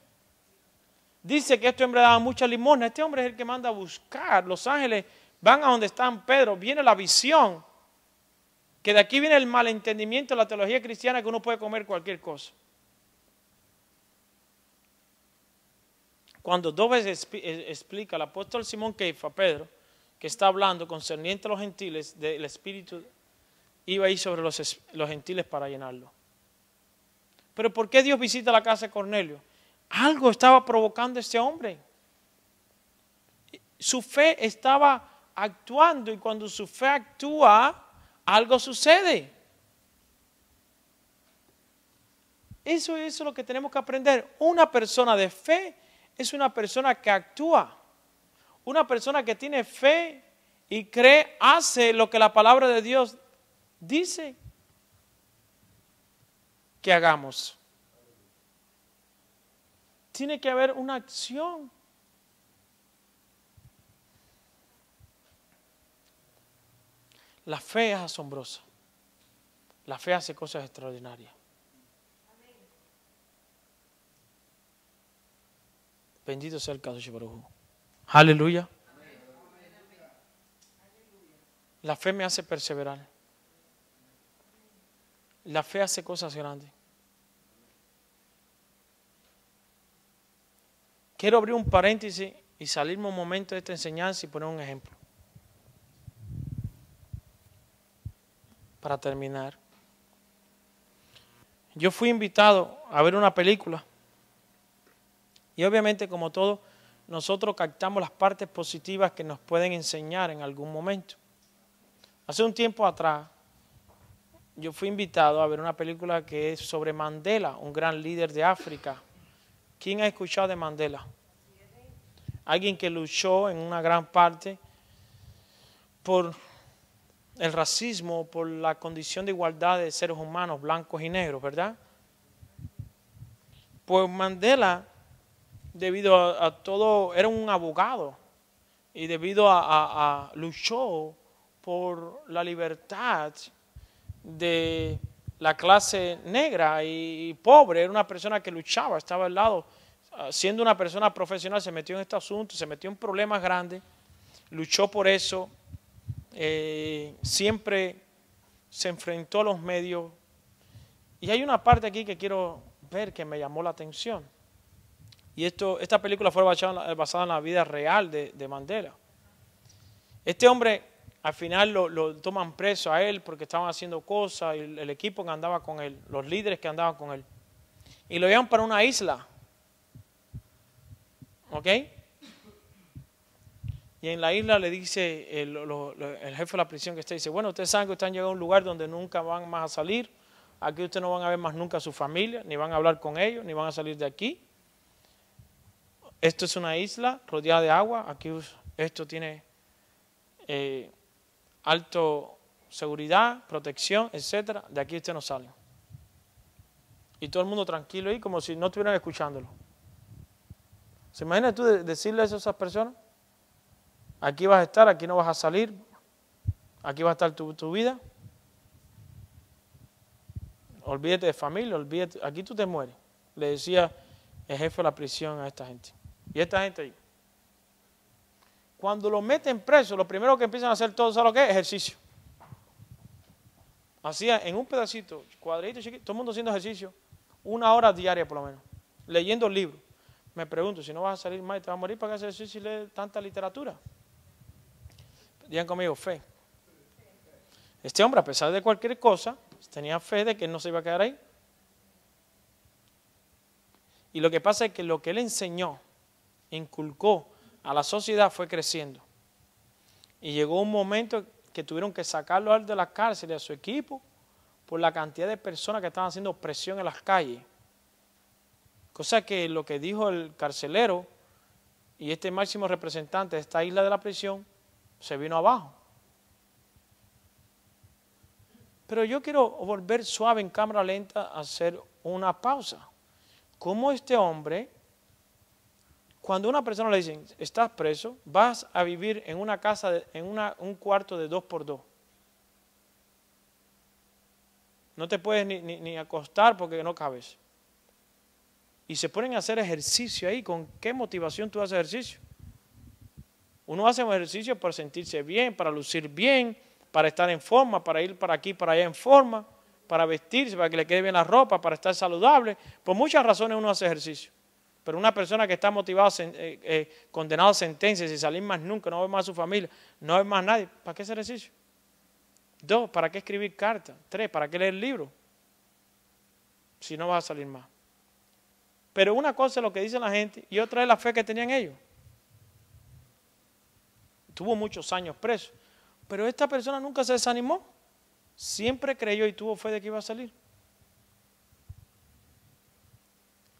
Dice que este hombre daba mucha limosna. Este hombre es el que manda a buscar. Los ángeles van a donde están Pedro. Viene la visión. Que de aquí viene el malentendimiento de la teología cristiana que uno puede comer cualquier cosa. Cuando dos veces eh, explica el apóstol Simón Keifa Pedro, que está hablando concerniente a los gentiles del espíritu iba a sobre los, gentiles para llenarlo. Pero ¿por qué Dios visita la casa de Cornelio? Algo estaba provocando este hombre. Su fe estaba actuando y cuando su fe actúa, algo sucede. Eso, es lo que tenemos que aprender. Una persona de fe es una persona que actúa. Una persona que tiene fe y cree, hace lo que la palabra de Dios dice que hagamos. Tiene que haber una acción. La fe es asombrosa. La fe hace cosas extraordinarias. Bendito sea el caso de Jehová. Aleluya. La fe me hace perseverar la fe hace cosas grandes. Quiero abrir un paréntesis y salirme un momento de esta enseñanza y poner un ejemplo. Para terminar. Yo fui invitado a ver una película y obviamente como todo, nosotros captamos las partes positivas que nos pueden enseñar en algún momento. Hace un tiempo atrás yo fui invitado a ver una película que es sobre Mandela, un gran líder de África. ¿Quién ha escuchado de Mandela? Alguien que luchó en una gran parte por el racismo, por la condición de igualdad de seres humanos, blancos y negros, ¿verdad? Pues Mandela, debido a, todo, era un abogado y debido a luchó por la libertad de la clase negra y, pobre, era una persona que luchaba, estaba al lado, ah, siendo una persona profesional, se metió en este asunto, se metió en problemas grandes, luchó por eso, eh, siempre se enfrentó a los medios. Y hay una parte aquí que quiero ver que me llamó la atención. Y esto, esta película fue basada en la, vida real de, de Mandela. Este hombre al final lo, toman preso a él porque estaban haciendo cosas, y el, equipo que andaba con él, los líderes que andaban con él. Y lo llevan para una isla. ¿Ok? Y en la isla le dice el, jefe de la prisión que está, dice, bueno, ustedes saben que ustedes han llegado a un lugar donde nunca van más a salir, aquí ustedes no van a ver más nunca a su familia, ni van a hablar con ellos, ni van a salir de aquí. Esto es una isla rodeada de agua, aquí esto tiene eh, alto seguridad, protección, etcétera, de aquí usted no sale. Y todo el mundo tranquilo ahí, como si no estuvieran escuchándolo. ¿Se imagina tú decirle eso a esas personas? Aquí vas a estar, aquí no vas a salir, aquí va a estar tu, tu vida. Olvídate de familia, olvídate, aquí tú te mueres. Le decía el jefe de la prisión a esta gente. Y esta gente ahí. Cuando lo meten preso, lo primero que empiezan a hacer todos, ¿sabes lo que es? Ejercicio. Hacía en un pedacito, cuadrito chiquito, todo el mundo haciendo ejercicio, una hora diaria por lo menos, leyendo libros. Me pregunto, si no vas a salir más, te vas a morir para que hacer ejercicio y lees tanta literatura. Digan conmigo, fe. Este hombre, a pesar de cualquier cosa, tenía fe de que él no se iba a quedar ahí. Y lo que pasa es que lo que él enseñó, inculcó a la sociedad fue creciendo. Y llegó un momento que tuvieron que sacarlo de la cárcel y a su equipo, por la cantidad de personas que estaban haciendo presión en las calles. Cosa que lo que dijo el carcelero y este máximo representante de esta isla de la prisión se vino abajo. Pero yo quiero volver suave en cámara lenta a hacer una pausa. ¿Cómo este hombre cuando una persona le dicen, estás preso, vas a vivir en una casa, en un cuarto de dos por dos. No te puedes ni, acostar porque no cabes. Y se ponen a hacer ejercicio ahí. ¿Con qué motivación tú haces ejercicio? Uno hace ejercicio para sentirse bien, para lucir bien, para estar en forma, para ir para aquí, para allá en forma, para vestirse, para que le quede bien la ropa, para estar saludable. Por muchas razones uno hace ejercicio. Pero una persona que está motivada, eh, eh, condenada a sentencias y salir más nunca, no ve más a su familia, no ve más a nadie, ¿para qué hacer ejercicio? Dos, ¿para qué escribir cartas? Tres, ¿para qué leer libros? Si no va a salir más. Pero una cosa es lo que dice la gente y otra es la fe que tenían ellos. Tuvo muchos años preso. Pero esta persona nunca se desanimó. Siempre creyó y tuvo fe de que iba a salir.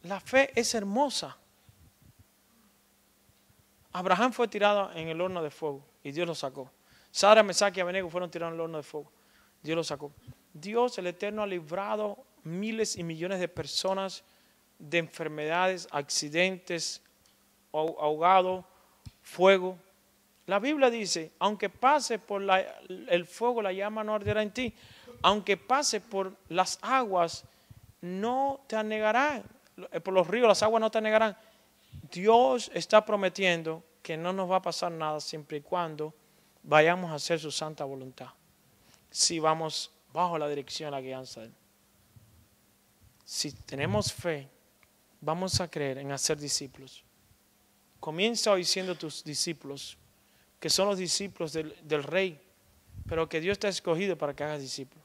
La fe es hermosa. Abraham fue tirado en el horno de fuego y Dios lo sacó. Sara, Mesaque y Abenego fueron tirados en el horno de fuego. Dios lo sacó. Dios, el Eterno, ha librado miles y millones de personas de enfermedades, accidentes, ahogado, fuego. La Biblia dice, aunque pase por el fuego, la llama no arderá en ti. Aunque pase por las aguas, no te anegará. Eh, por los ríos las aguas no te negarán. Dios está prometiendo que no nos va a pasar nada siempre y cuando vayamos a hacer su santa voluntad. Si vamos bajo la dirección, la guianza de Si tenemos fe, vamos a creer en hacer discípulos. Comienza hoy siendo tus discípulos, que son los discípulos del, del rey, pero que Dios te ha escogido para que hagas discípulos.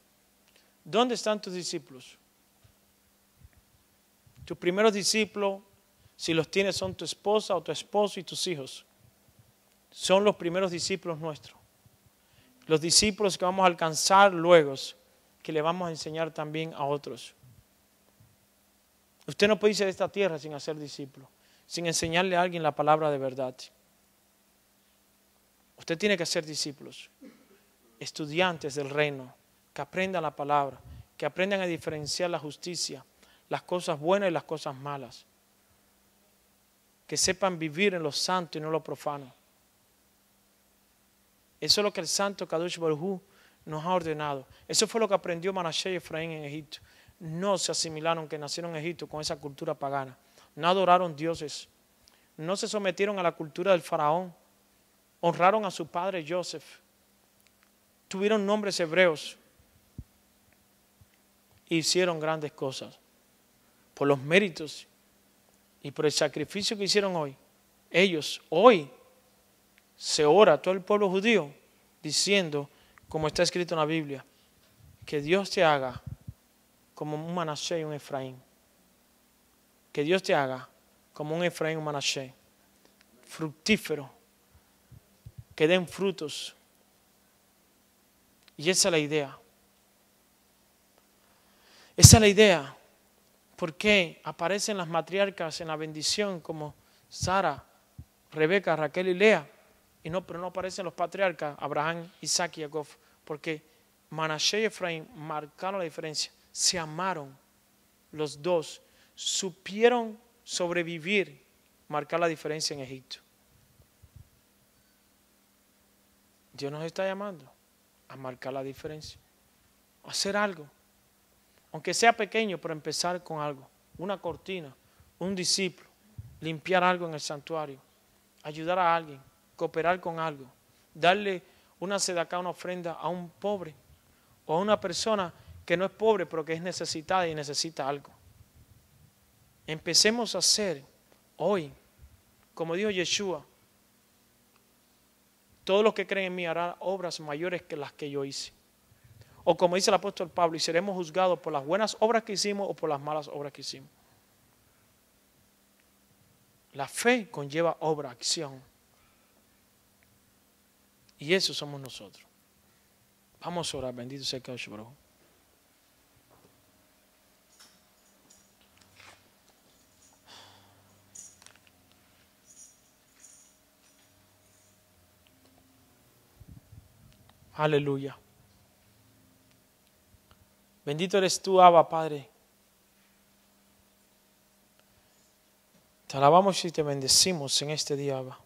¿Dónde están tus discípulos? Tus primeros discípulos, si los tienes, son tu esposa o tu esposo y tus hijos. Son los primeros discípulos nuestros. Los discípulos que vamos a alcanzar luego, que le vamos a enseñar también a otros. Usted no puede irse de esta tierra sin hacer discípulo, sin enseñarle a alguien la palabra de verdad. Usted tiene que ser discípulos, estudiantes del reino, que aprendan la palabra, que aprendan a diferenciar la justicia las cosas buenas y las cosas malas. Que sepan vivir en lo santo y no lo profano. Eso es lo que el santo Kadosh Baruj nos ha ordenado. Eso fue lo que aprendió Manashe y Efraín en Egipto. No se asimilaron que nacieron en Egipto con esa cultura pagana. No adoraron dioses. No se sometieron a la cultura del faraón. Honraron a su padre Joseph. Tuvieron nombres hebreos. Hicieron grandes cosas por los méritos y por el sacrificio que hicieron hoy. Ellos, hoy, se ora a todo el pueblo judío diciendo, como está escrito en la Biblia, que Dios te haga como un Manasé y un Efraín. Que Dios te haga como un Efraín y un Manasé, fructífero, que den frutos. Y esa es la idea. Esa es la idea. ¿Por qué aparecen las matriarcas en la bendición como Sara, Rebeca, Raquel y Lea? Y no, pero no aparecen los patriarcas, Abraham, Isaac y Jacob, porque Manashe y Efraín marcaron la diferencia, se amaron los dos, supieron sobrevivir, marcar la diferencia en Egipto. Dios nos está llamando a marcar la diferencia, a hacer algo aunque sea pequeño, pero empezar con algo, una cortina, un discípulo, limpiar algo en el santuario, ayudar a alguien, cooperar con algo, darle una sedacá, una ofrenda a un pobre o a una persona que no es pobre, pero que es necesitada y necesita algo. Empecemos a hacer hoy, como dijo Yeshua, todos los que creen en mí harán obras mayores que las que yo hice. O como dice el apóstol Pablo, y seremos juzgados por las buenas obras que hicimos o por las malas obras que hicimos. La fe conlleva obra, acción. Y eso somos nosotros. Vamos a orar, bendito sea el Aleluya. Bendito eres tú, Abba, Padre. Te alabamos y te bendecimos en este día, Abba.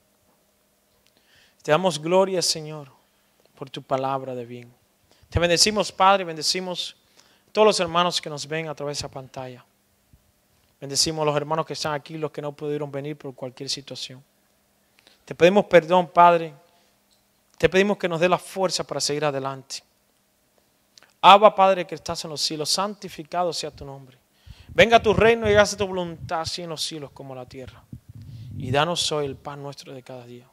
Te damos gloria, Señor, por tu palabra de bien. Te bendecimos, Padre, bendecimos a todos los hermanos que nos ven a través de esa pantalla. Bendecimos a los hermanos que están aquí, los que no pudieron venir por cualquier situación. Te pedimos perdón, Padre. Te pedimos que nos dé la fuerza para seguir adelante. Abba Padre que estás en los cielos, santificado sea tu nombre. Venga a tu reino y hágase tu voluntad, así en los cielos como en la tierra. Y danos hoy el pan nuestro de cada día.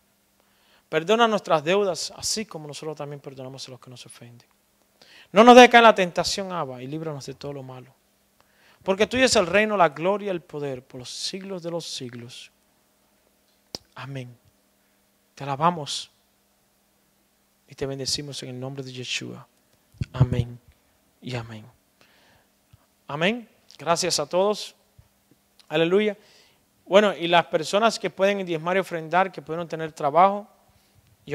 Perdona nuestras deudas, así como nosotros también perdonamos a los que nos ofenden. No nos dejes caer en la tentación, Abba, y líbranos de todo lo malo. Porque tuyo es el reino, la gloria, el poder, por los siglos de los siglos. Amén. Te alabamos y te bendecimos en el nombre de Yeshua. Amén y amén. Amén. Gracias a todos. Aleluya. Bueno, y las personas que pueden diezmar y ofrendar, que pueden tener trabajo y